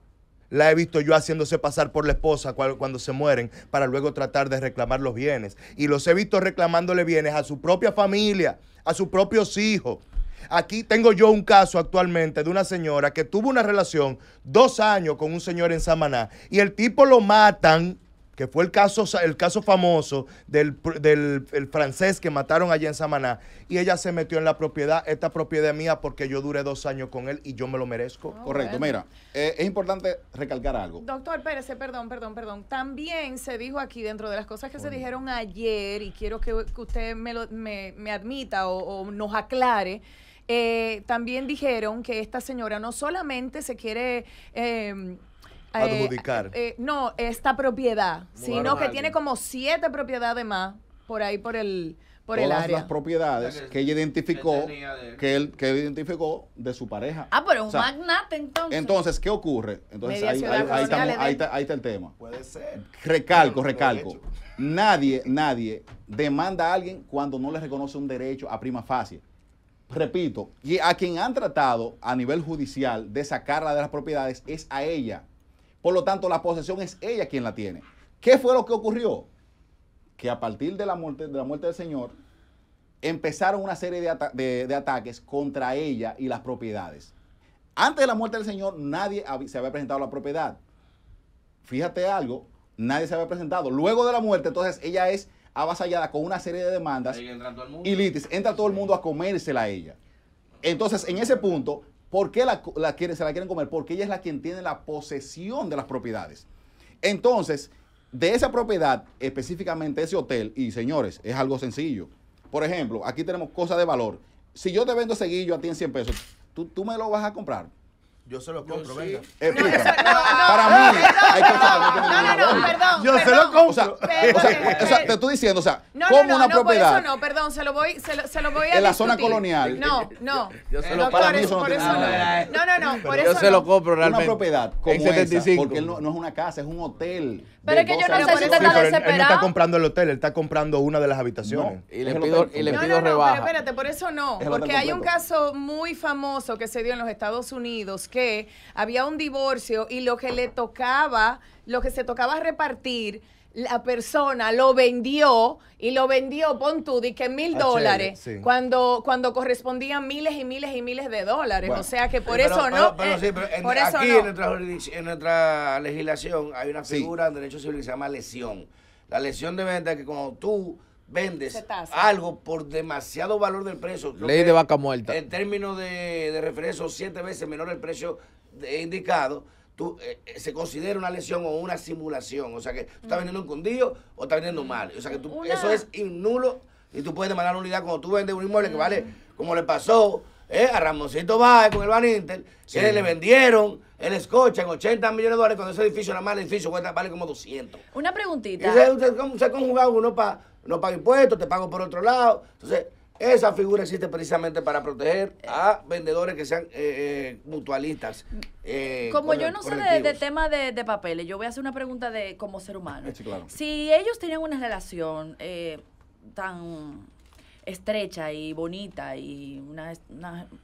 la he visto yo haciéndose pasar por la esposa cuando se mueren para luego tratar de reclamar los bienes. Y los he visto reclamándole bienes a su propia familia, a sus propios hijos. Aquí tengo yo un caso actualmente de una señora que tuvo una relación dos años con un señor en Samaná y el tipo lo matan que fue el caso, el caso famoso del, francés que mataron allí en Samaná, y ella se metió en la propiedad, esta propiedad mía porque yo duré dos años con él y yo me lo merezco. Ah, Correcto, mira, eh, es importante recalcar algo. Doctor Pérez, perdón, perdón, perdón. También se dijo aquí dentro de las cosas que se dijeron ayer, y quiero que, usted me, lo, me, admita o, nos aclare. Eh, también dijeron que esta señora no solamente se quiere em, eh, adjudicar. Eh, eh, no, esta propiedad, sino que tiene como siete propiedades más por ahí por el por todas el área. las propiedades que ella identificó que, él que identificó de su pareja. Ah, pero un magnate entonces. Entonces, ¿qué ocurre? Entonces ahí, está, ahí, está, el tema. Puede ser. Recalco, recalco. Nadie, nadie demanda a alguien cuando no le reconoce un derecho a prima facie. Repito, y a quien han tratado a nivel judicial de sacarla de las propiedades es a ella. Por lo tanto, la posesión es ella quien la tiene. ¿Qué fue lo que ocurrió? Que a partir de la muerte, del Señor, empezaron una serie de, ataques contra ella y las propiedades. Antes de la muerte del Señor, nadie se había presentado a la propiedad. Fíjate algo, nadie se había presentado. Luego de la muerte, entonces ella es avasallada con una serie de demandas y litis. Entra todo el mundo a comérsela a ella. Entonces, en ese punto, ¿Por qué la, se la quieren comer? Porque ella es la quien tiene la posesión de las propiedades. Entonces, de esa propiedad, específicamente ese hotel, y señores, es algo sencillo. Por ejemplo, aquí tenemos cosas de valor. Si yo te vendo ese guillo a ti en 100 pesos, ¿tú, tú me lo vas a comprar? Yo se lo compro, venga. Explícame. Para mí, hay que no No, no, no, perdón. Yo se lo compro. O sea, o sea, te estoy diciendo, o sea, No, como no, una no, por propiedad eso no, perdón, se lo voy, se lo, se lo voy a En la zona colonial. No, no. Yo se lo- eh, para no no. No, por eso Yo se lo compro realmente. Una propiedad como esa, 75. porque no, es una casa, es un hotel. Pero es que yo no sé si usted está pero él, no está comprando el hotel, él está comprando una de las habitaciones. Y le pido, rebaja. y le No, pido no, no, pero espérate, por eso no, porque hay un caso muy famoso que se dio en los Estados Unidos que había un divorcio y lo que le tocaba, lo que se tocaba repartir, la persona lo vendió y lo vendió, pon tú, di que mil dólares, cuando, cuando correspondían miles y miles y miles de dólares. o sea que por eso no. aquí en, nuestra, legislación hay una figura en derecho civil que se llama lesión. La lesión de venta que cuando tú vendes algo por demasiado valor del precio. Ley de vaca muerta. En términos de, de referencia, siete veces menor el precio indicado. Tú, eh, eh, se considera una lesión o una simulación. O sea que tú estás mm. vendiendo un cundillo o estás vendiendo mm. mal. O sea que tú, eso es nulo y tú puedes demandar una unidad cuando tú vendes un inmueble que mm. vale, como le pasó eh, a Ramoncito Báez con el Van Inter, que le vendieron el escocha en 80 millones de dólares cuando ese edificio, nada más el edificio vale como 200. Una preguntita. Y se, se, conjugado uno para no pago impuestos, te pago por otro lado. Entonces, esa figura existe precisamente para proteger a vendedores que sean eh, eh, mutualistas. Eh, como yo no sé de, tema de, de, papeles, yo voy a hacer una pregunta de como ser humano. Si ellos tienen una relación tan estrecha y bonita y una,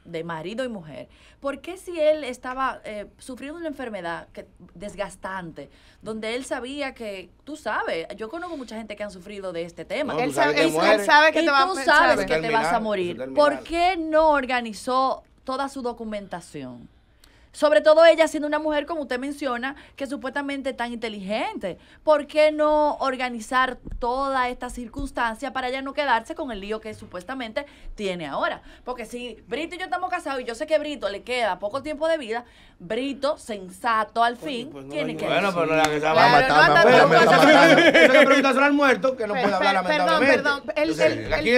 de marido y mujer, ¿por qué si él estaba eh, sufriendo una enfermedad que, desgastante, donde él sabía que, tú sabes, yo conozco mucha gente que han sufrido de este tema. él, sabe, tú sabes que te vas a morir. ¿Por qué no organizó toda su documentación? Sobre todo ella siendo una mujer, como usted menciona, que supuestamente tan inteligente. ¿Por qué no organizar toda esta circunstancia para ella no quedarse con el lío que supuestamente tiene ahora? Porque si Brito y yo estamos casados y yo sé que Brito le queda poco tiempo de vida, Brito, sensato al fin, pues, tiene que... Bueno, pero la pues, que se va a matar, al muerto, que no puede hablar lamentablemente. Perdón, perdón.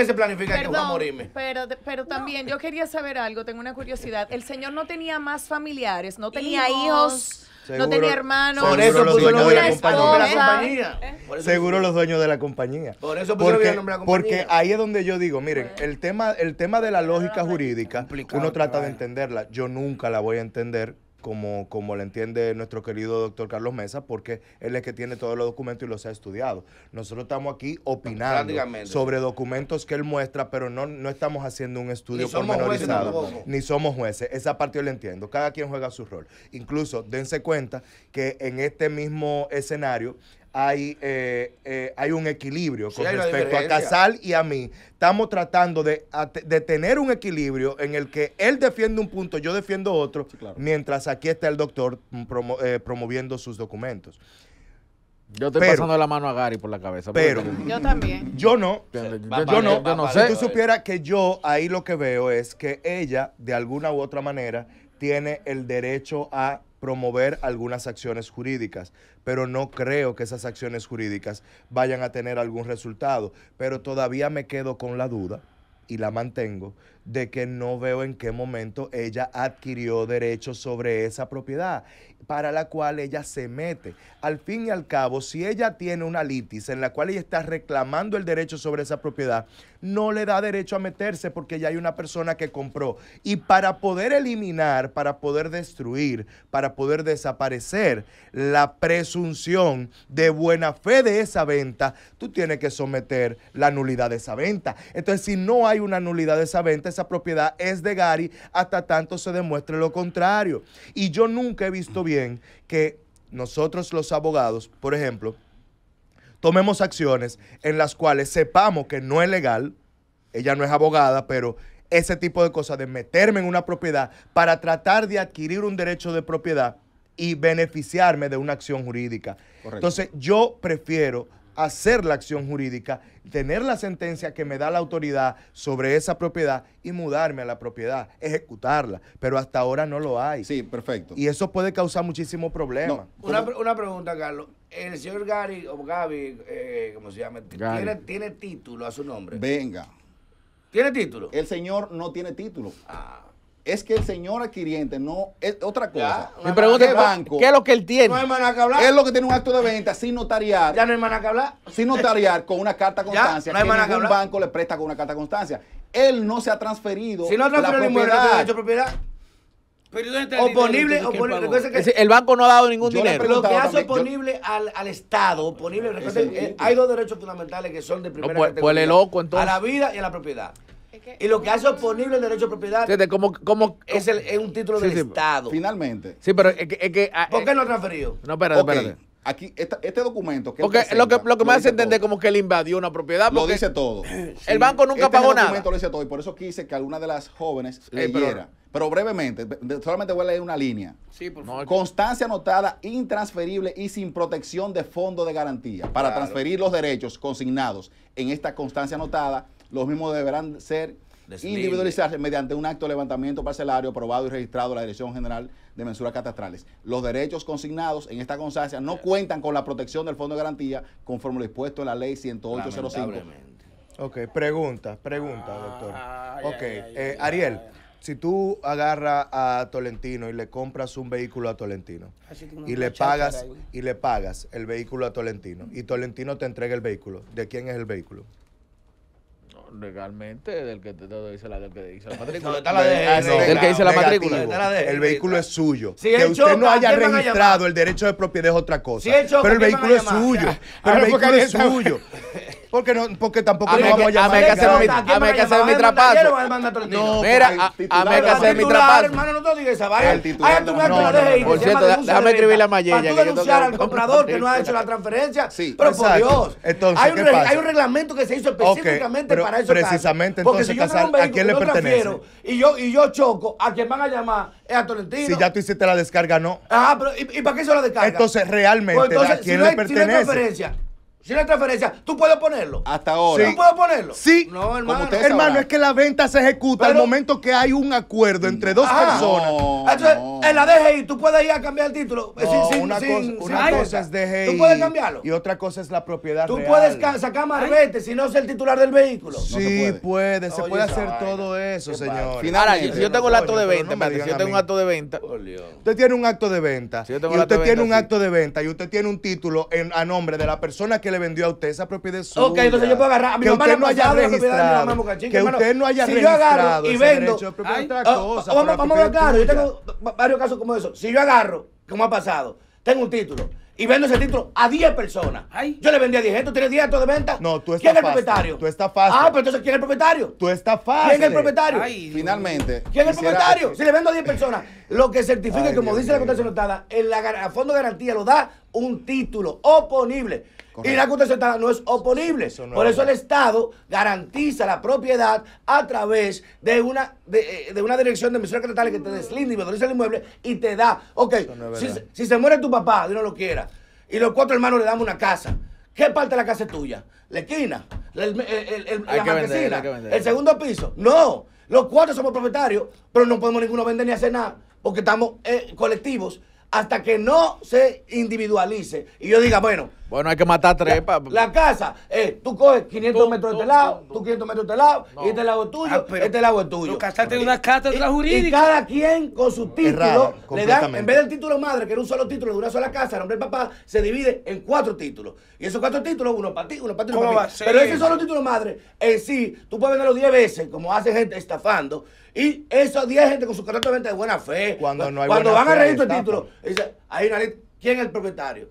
se planifica que va a morirme? Pero, pero también, yo quería saber algo, tengo una curiosidad. El señor no tenía más familiares no tenía hijos, no tenía hermanos. Por eso puso de la compañía. Eh. Seguro los dueños de la compañía. Por eso porque, la compañía. Porque ahí es donde yo digo, miren, el tema, el tema de la lógica jurídica, uno trata de entenderla. Yo nunca la voy a entender como, como lo entiende nuestro querido doctor Carlos Mesa, porque él es el que tiene todos los documentos y los ha estudiado. Nosotros estamos aquí opinando sobre documentos que él muestra, pero no, no estamos haciendo un estudio pormenorizado, ni somos jueces. Esa parte yo la entiendo. Cada quien juega su rol. Incluso dense cuenta que en este mismo escenario hay, eh, eh, hay un equilibrio con respecto a Casal y a mí. Estamos tratando de, tener un equilibrio en el que él defiende un punto, yo defiendo otro, mientras aquí está el doctor eh, promoviendo sus documentos. Yo estoy pasando la mano a Gary por la cabeza. Pero yo también. Yo no. Yo, no. no sé. Si tú supieras que yo ahí lo que veo es que ella, de alguna u otra manera, tiene el derecho a promover algunas acciones jurídicas, pero no creo que esas acciones jurídicas vayan a tener algún resultado, pero todavía me quedo con la duda y la mantengo de que no veo en qué momento ella adquirió derecho sobre esa propiedad para la cual ella se mete. Al fin y al cabo, si ella tiene una litis en la cual ella está reclamando el derecho sobre esa propiedad, no le da derecho a meterse porque ya hay una persona que compró. Y para poder eliminar, para poder destruir, para poder desaparecer la presunción de buena fe de esa venta, tú tienes que someter la nulidad de esa venta. Entonces, si no hay una nulidad de esa venta, esa propiedad es de Gary hasta tanto se demuestre lo contrario. Y yo nunca he visto bien que nosotros los abogados, por ejemplo, tomemos acciones en las cuales sepamos que no es legal, ella no es abogada, pero ese tipo de cosas de meterme en una propiedad para tratar de adquirir un derecho de propiedad y beneficiarme de una acción jurídica. Entonces, yo prefiero hacer la acción jurídica, tener la sentencia que me da la autoridad sobre esa propiedad y mudarme a la propiedad, ejecutarla. Pero hasta ahora no lo hay. Sí, perfecto. Y eso puede causar muchísimos problemas. una, pregunta, Carlos. El señor Gary, o Gaby, eh, ¿cómo se llama? ¿Tiene, ¿Tiene, título a su nombre? Venga. ¿Tiene título? El señor no tiene título. Ah es que el señor adquiriente no es otra cosa. me pregunta ¿Qué ¿Qué es lo que él tiene? No hay hablar. Es lo que tiene un acto de venta sin notariar. Ya no hay maná que hablar. Sin notariar con una carta constancia. Ya, no hay que ningún banco le presta con una carta constancia. Él no se ha transferido. Si no ha transferido la propiedad. De propiedad. oponible, oponible que el banco no ha dado ningún dinero. Lo que hace oponible al, al, Estado, oponible, eh, hay dos derechos fundamentales que son de primera pues, pues loco, entonces. A la vida y a la propiedad y lo que hace oponible el derecho de propiedad es, como, es, el, es, un título del Estado. Finalmente. Sí, pero es que... Es que ah, ¿Por qué eh, no ha transferido? No, espérate, espérate aquí este documento que porque lo que lo que me hace entender es como que él invadió una propiedad lo dice todo el banco nunca este pagó nada documento lo dice todo y por eso quise que alguna de las jóvenes leyera pero brevemente, solamente voy a leer una línea. Sí, Constancia anotada, intransferible y sin protección de fondo de garantía. Para transferir los derechos consignados en esta constancia anotada, los mismos deberán ser individualizarse mediante un acto de levantamiento parcelario aprobado y registrado en la Dirección General de Mensuras Catastrales. Los derechos consignados en esta constancia no cuentan con la protección del Fondo de Garantía conforme lo dispuesto en la Ley 10805. Ok, pregunta, pregunta, doctor. Ah, ok, eh, Ariel si tú agarras a Tolentino y le compras un vehículo a Tolentino ah, y le pagas y le pagas el vehículo a Tolentino y Tolentino te entrega el vehículo, ¿de quién es el vehículo? legalmente del que dice la que dice la matrícula. la de, el vehículo es suyo. que usted no haya registrado el derecho de propiedad es otra cosa. pero el vehículo es suyo. Pero el vehículo es suyo. Porque, no, porque tampoco no vamos a llamar. A mí que hacer mi, a mí que hacer mi trapazo. No, mira, a mí que hacer mi trapazo. Hermano, no te digas esa vaina. Hay tu Por cierto, déjame escribir la mayella. Para tú denunciar al comprador que no ha hecho la transferencia. Sí, Pero por Dios. Hay un hay un reglamento que se hizo específicamente para eso. Precisamente, entonces, Casal, ¿a quién le pertenece? Y yo, y yo choco, a quién van a llamar es a Tolentino. Si ya tú hiciste la descarga, no. Ah, pero ¿y, para qué hizo la descarga? Entonces, realmente, pues ¿a quién le pertenece? Si la transferencia, ¿tú puedes ponerlo? Hasta ahora. ¿Tú puedes ponerlo? Sí. No, hermano. Hermano, es que la venta se ejecuta al momento que hay un acuerdo entre dos ah, personas. Ah, entonces, en la DGI, tú puedes ir a cambiar el título. una, cosa, es DGI. Tú puedes cambiarlo. Y otra cosa es la propiedad Tú puedes sacar vente si no es el titular del vehículo. Sí, puede. Se puede hacer todo eso, señor. si yo tengo el acto de venta, si yo tengo un acto de venta. Usted tiene un acto de venta. Y usted tiene un acto de venta. Y usted tiene un título a nombre de la persona que le vendió a usted esa propiedad suya. Ok, entonces yo puedo agarrar. A mi que usted no haya registrado. que usted no haya si registrado. Si yo agarro y vendo. otra oh, cosa, vamos, a ver, claro. Yo tengo varios casos como eso. Si yo agarro, como ha pasado, tengo un título y vendo ese título a 10 personas. Yo le vendí a 10. ¿Tú tiene 10 actos de venta? No, tú estás ¿Quién es el propietario? Tú estás fácil. Ah, pero entonces, ¿quién es el propietario? Tú estás fácil. ¿Quién es el propietario? Finalmente. ¿Quién es el propietario? Si le vendo a 10 personas, lo que certifica, como dice la Constitución Notada, el, fondo de garantía lo da un título oponible. Y la cuestión Estatal no es oponible. Por eso el Estado garantiza la propiedad a través de una, de, eh, una dirección de emisoras estatales que te deslinda y valoriza el inmueble y te da, ok, si, se muere tu papá, Dios no lo quiera, y los cuatro hermanos le damos una casa, ¿qué parte de la casa es tuya? ¿La esquina? ¿La, el, el, ¿El segundo piso? No, los cuatro somos propietarios, pero no podemos ninguno vender ni hacer nada porque estamos eh, colectivos hasta que no se individualice y yo diga, bueno. Bueno, hay que matar tres. La, la casa, eh, tú coges 500 este metros de este lado, tú, 500 metros de este lado, y este lado es tuyo, ah, este lado es tuyo. Tú casaste en una jurídica. Y cada quien con su título le dan, en vez del título madre, que era un solo título de una sola casa, el nombre el papá, se divide en cuatro títulos. Y esos cuatro títulos, uno para ti, uno para ti, uno para Pero ese solo título madre, en sí, tú puedes venderlo 10 veces, como hace gente estafando. Y esos 10 gente con su carnet de buena fe, cuando, no hay cuando van a registro el título, dice, hay una ley. ¿quién es el propietario?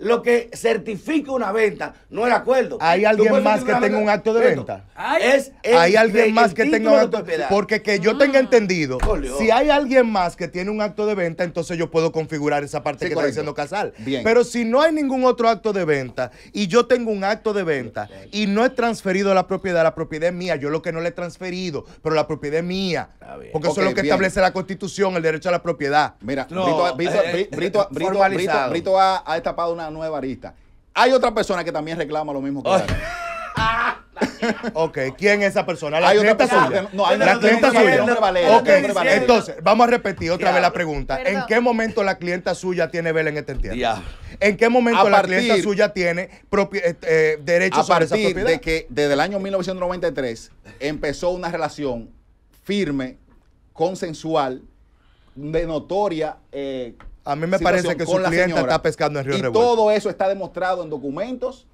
lo que certifica una venta no es acuerdo. ¿Hay alguien más que tenga un acto de venta? ¿Hay alguien más que tenga un acto de venta Porque que yo tenga mm. entendido, si hay alguien más que tiene un acto de venta, entonces yo puedo configurar esa parte que está diciendo Casal. Pero si no hay ningún otro acto de venta y yo tengo un acto de venta y no he transferido la propiedad, la propiedad es mía. Yo lo que no le he transferido, pero la propiedad es mía. Porque eso es lo que establece la Constitución, el derecho a la propiedad. Mira, Brito, Brito, eh, a esta parte una nueva arista. Hay otra persona que también reclama lo mismo que ok, ¿quién es esa persona? ¿La clienta suya? la clienta suya. entonces, vamos a repetir otra vez la pregunta. ¿En qué momento la clienta suya tiene vela en este entierro? ¿En qué momento la clienta suya tiene eh, eh, derechos sobre de que desde el año 1993 empezó una relación firme, consensual, de notoria eh, a mí me parece que su cliente está pescando en Río y Todo eso está demostrado en documentos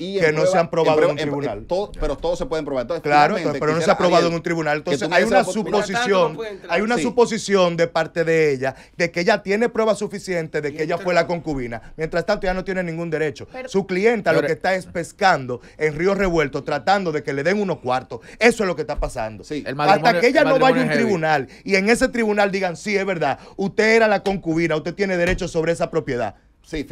que no se han probado en, un tribunal. pero todos se pueden probar. claro, pero no se ha probado en un tribunal. Entonces hay una suposición, hay una suposición de parte de ella de que ella tiene pruebas suficientes de que ella fue la concubina. Mientras tanto, ya no tiene ningún derecho. Su clienta lo que está es pescando en río revuelto, tratando de que le den unos cuartos. Eso es lo que está pasando. Hasta que ella no vaya a un tribunal y en ese tribunal digan, sí, es verdad, usted era la concubina, usted tiene derecho sobre esa propiedad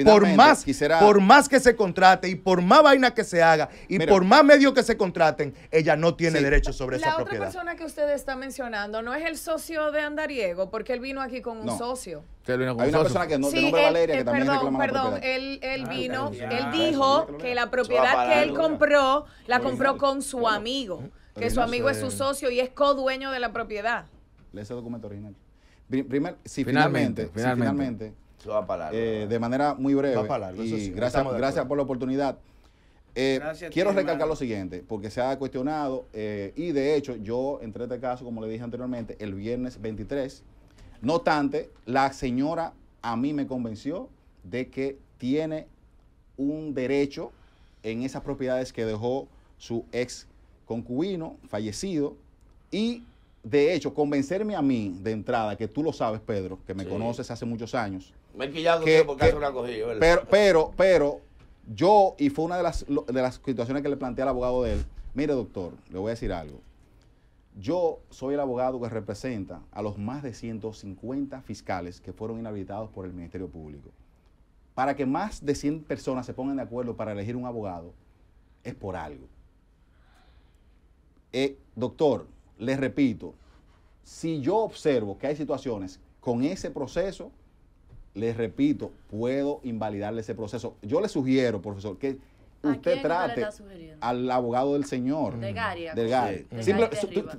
por más, por más que se contrate y por más vaina que se haga y por más medios que se contraten, ella no tiene derecho sobre esa propiedad. La otra persona que usted está mencionando no es el socio de Andariego, porque él vino aquí con un socio. vino Hay una persona que no, Valeria eh, Perdón, perdón, él, ah, vino, él dijo que la propiedad que él compró la compró con su amigo, que su amigo es su socio y es co-dueño de la propiedad. Lee ese documento original. finalmente, finalmente Va eh, de manera muy breve. y gracias, gracias por la oportunidad. Eh, quiero recalcar lo siguiente, porque se ha cuestionado eh, y de hecho yo entré este caso, como le dije anteriormente, el viernes 23. No obstante, la señora a mí me convenció de que tiene un derecho en esas propiedades que dejó su ex concubino fallecido y de hecho convencerme a mí de entrada, que tú lo sabes Pedro, que me conoces hace muchos años, me quillado que, porque una cogida, Pero, pero, pero, yo, y fue una de las, situaciones que le planteé al abogado de él, mire doctor, le voy a decir algo. Yo soy el abogado que representa a los más de 150 fiscales que fueron inhabilitados por el Ministerio Público. Para que más de 100 personas se pongan de acuerdo para elegir un abogado, es por algo. Eh, doctor, les repito, si yo observo que hay situaciones con ese proceso, les repito, puedo invalidarle ese proceso. Yo le sugiero, profesor, que usted trate al abogado del señor. De Del Garia.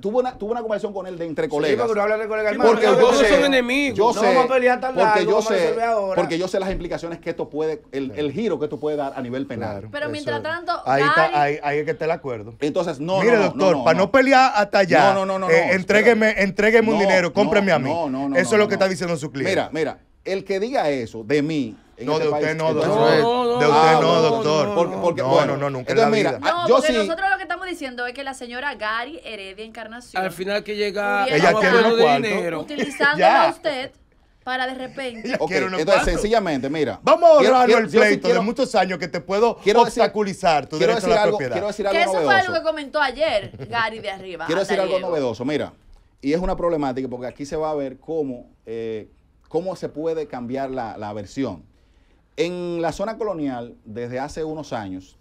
Tuve una, tuvo una conversación con él de entre colegas. porque todos son enemigos. Yo sé, no vamos a pelear hasta porque lado. yo sé, Porque yo sé las implicaciones que esto puede, el, el giro que esto puede dar a nivel penal. pero mientras tanto, ahí, está, ahí, que está el acuerdo. Entonces, no, Mire, no, doctor, para no pelear hasta allá, no, no, no, eh, entrégueme, entrégueme un dinero, cómpreme a mí. No, no, no. Eso es lo que está diciendo su cliente. Mira, mira, el que diga eso de mí. Este no, de usted ah, no, doctor. No, de usted no, doctor. Porque, bueno, no, nunca la Mira, no, porque nosotros lo que estamos diciendo es que la señora Gary Heredia Encarnación. Al final que llega. Ella quiere unos cuantos. utilizando a usted para de repente. entonces, sencillamente, mira. Vamos a ver el pleito de muchos años que te puedo quiero obstaculizar tu derecho a la propiedad. Quiero decir algo que eso fue algo que comentó ayer Gary de arriba. Quiero decir algo novedoso, mira. Y es una problemática porque aquí se va a ver cómo eh, cómo se puede cambiar la, versión. En la zona colonial, desde hace unos años,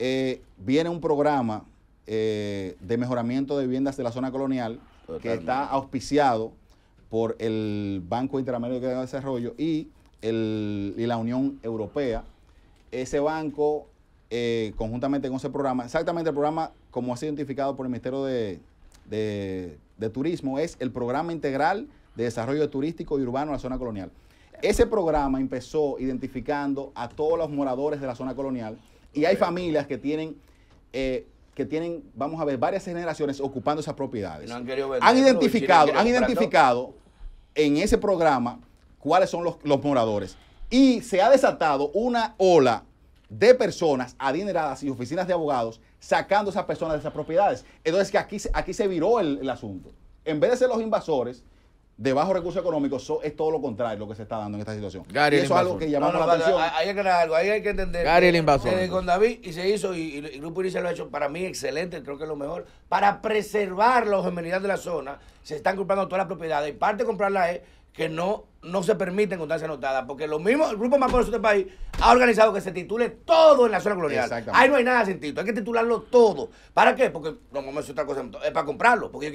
eh, viene un programa eh, de mejoramiento de viviendas de la zona colonial que está auspiciado por el Banco Interamericano de Desarrollo y, y la Unión Europea. Ese banco, eh, conjuntamente con ese programa, exactamente el programa como ha sido identificado por el Ministerio de Turismo, es el Programa Integral de Desarrollo Turístico y Urbano en la Zona Colonial. Ese programa empezó identificando a todos los moradores de la zona colonial y hay familias que tienen, eh, que tienen, vamos a ver, varias generaciones ocupando esas propiedades. han, identificado, han identificado en ese programa cuáles son los, moradores y se ha desatado una ola de personas adineradas y oficinas de abogados sacando a esas personas de esas propiedades. Entonces que aquí, aquí se viró el, el asunto. En vez de ser los invasores, de bajo recurso económico, es todo lo contrario lo que se está dando en esta situación. eso es algo que llamamos la atención. ahí hay que entender. Gary eh, con David y se hizo, y, el Grupo dice lo ha hecho para mí excelente, creo que es lo mejor. Para preservar la homogeneidad de la zona, se están comprando todas las propiedades. Y parte de comprarla es que no no se permite encontrarse anotada, porque lo mismo, el grupo más poderoso este país ha organizado que se titule todo en la zona colonial. Ahí no hay nada sin título, hay que titularlo todo. ¿Para qué? Porque no me otra cosa, es para comprarlo, porque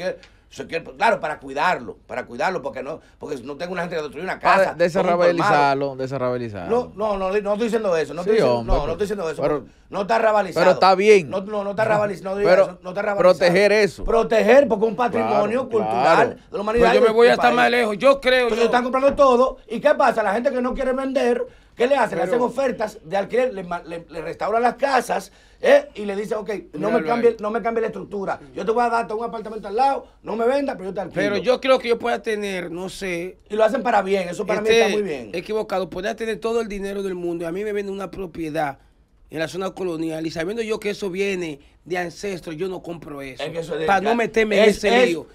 yo claro, para cuidarlo, para cuidarlo, porque no, porque no tengo una gente que destruye una casa. desarrabalizarlo, desarrabalizarlo. No, no, no, no estoy diciendo eso, no estoy, diciendo, no, no estoy diciendo eso. no está rabalizado. Pero está bien. No, no, no está rabalizado. No, pero, no está Proteger eso. Proteger, porque es un patrimonio cultural de la humanidad. Pero yo me voy a estar más lejos, yo creo. Pero están comprando todo. ¿Y qué pasa? La gente que no quiere vender, ¿qué le hacen? le hacen ofertas de alquiler, le, restaura las casas ¿eh? y le dice ok, no me, cambie, no me cambie la estructura. Yo te voy a dar un apartamento al lado, no me venda, pero yo te alquilo. Pero yo creo que yo pueda tener, no sé. Y lo hacen para bien, eso para mí está muy bien. Equivocado, podría tener todo el dinero del mundo y a mí me vende una propiedad en la zona colonial y sabiendo yo que eso viene de ancestro yo no compro eso. para no meterme en ese lío.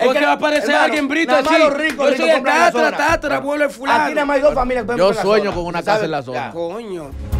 Es que va a aparecer alguien brito así. yo soy de tatra, tatra, abuelo de fulano. Aquí nada más hay dos familias que Yo sueño con una casa en la zona. Coño.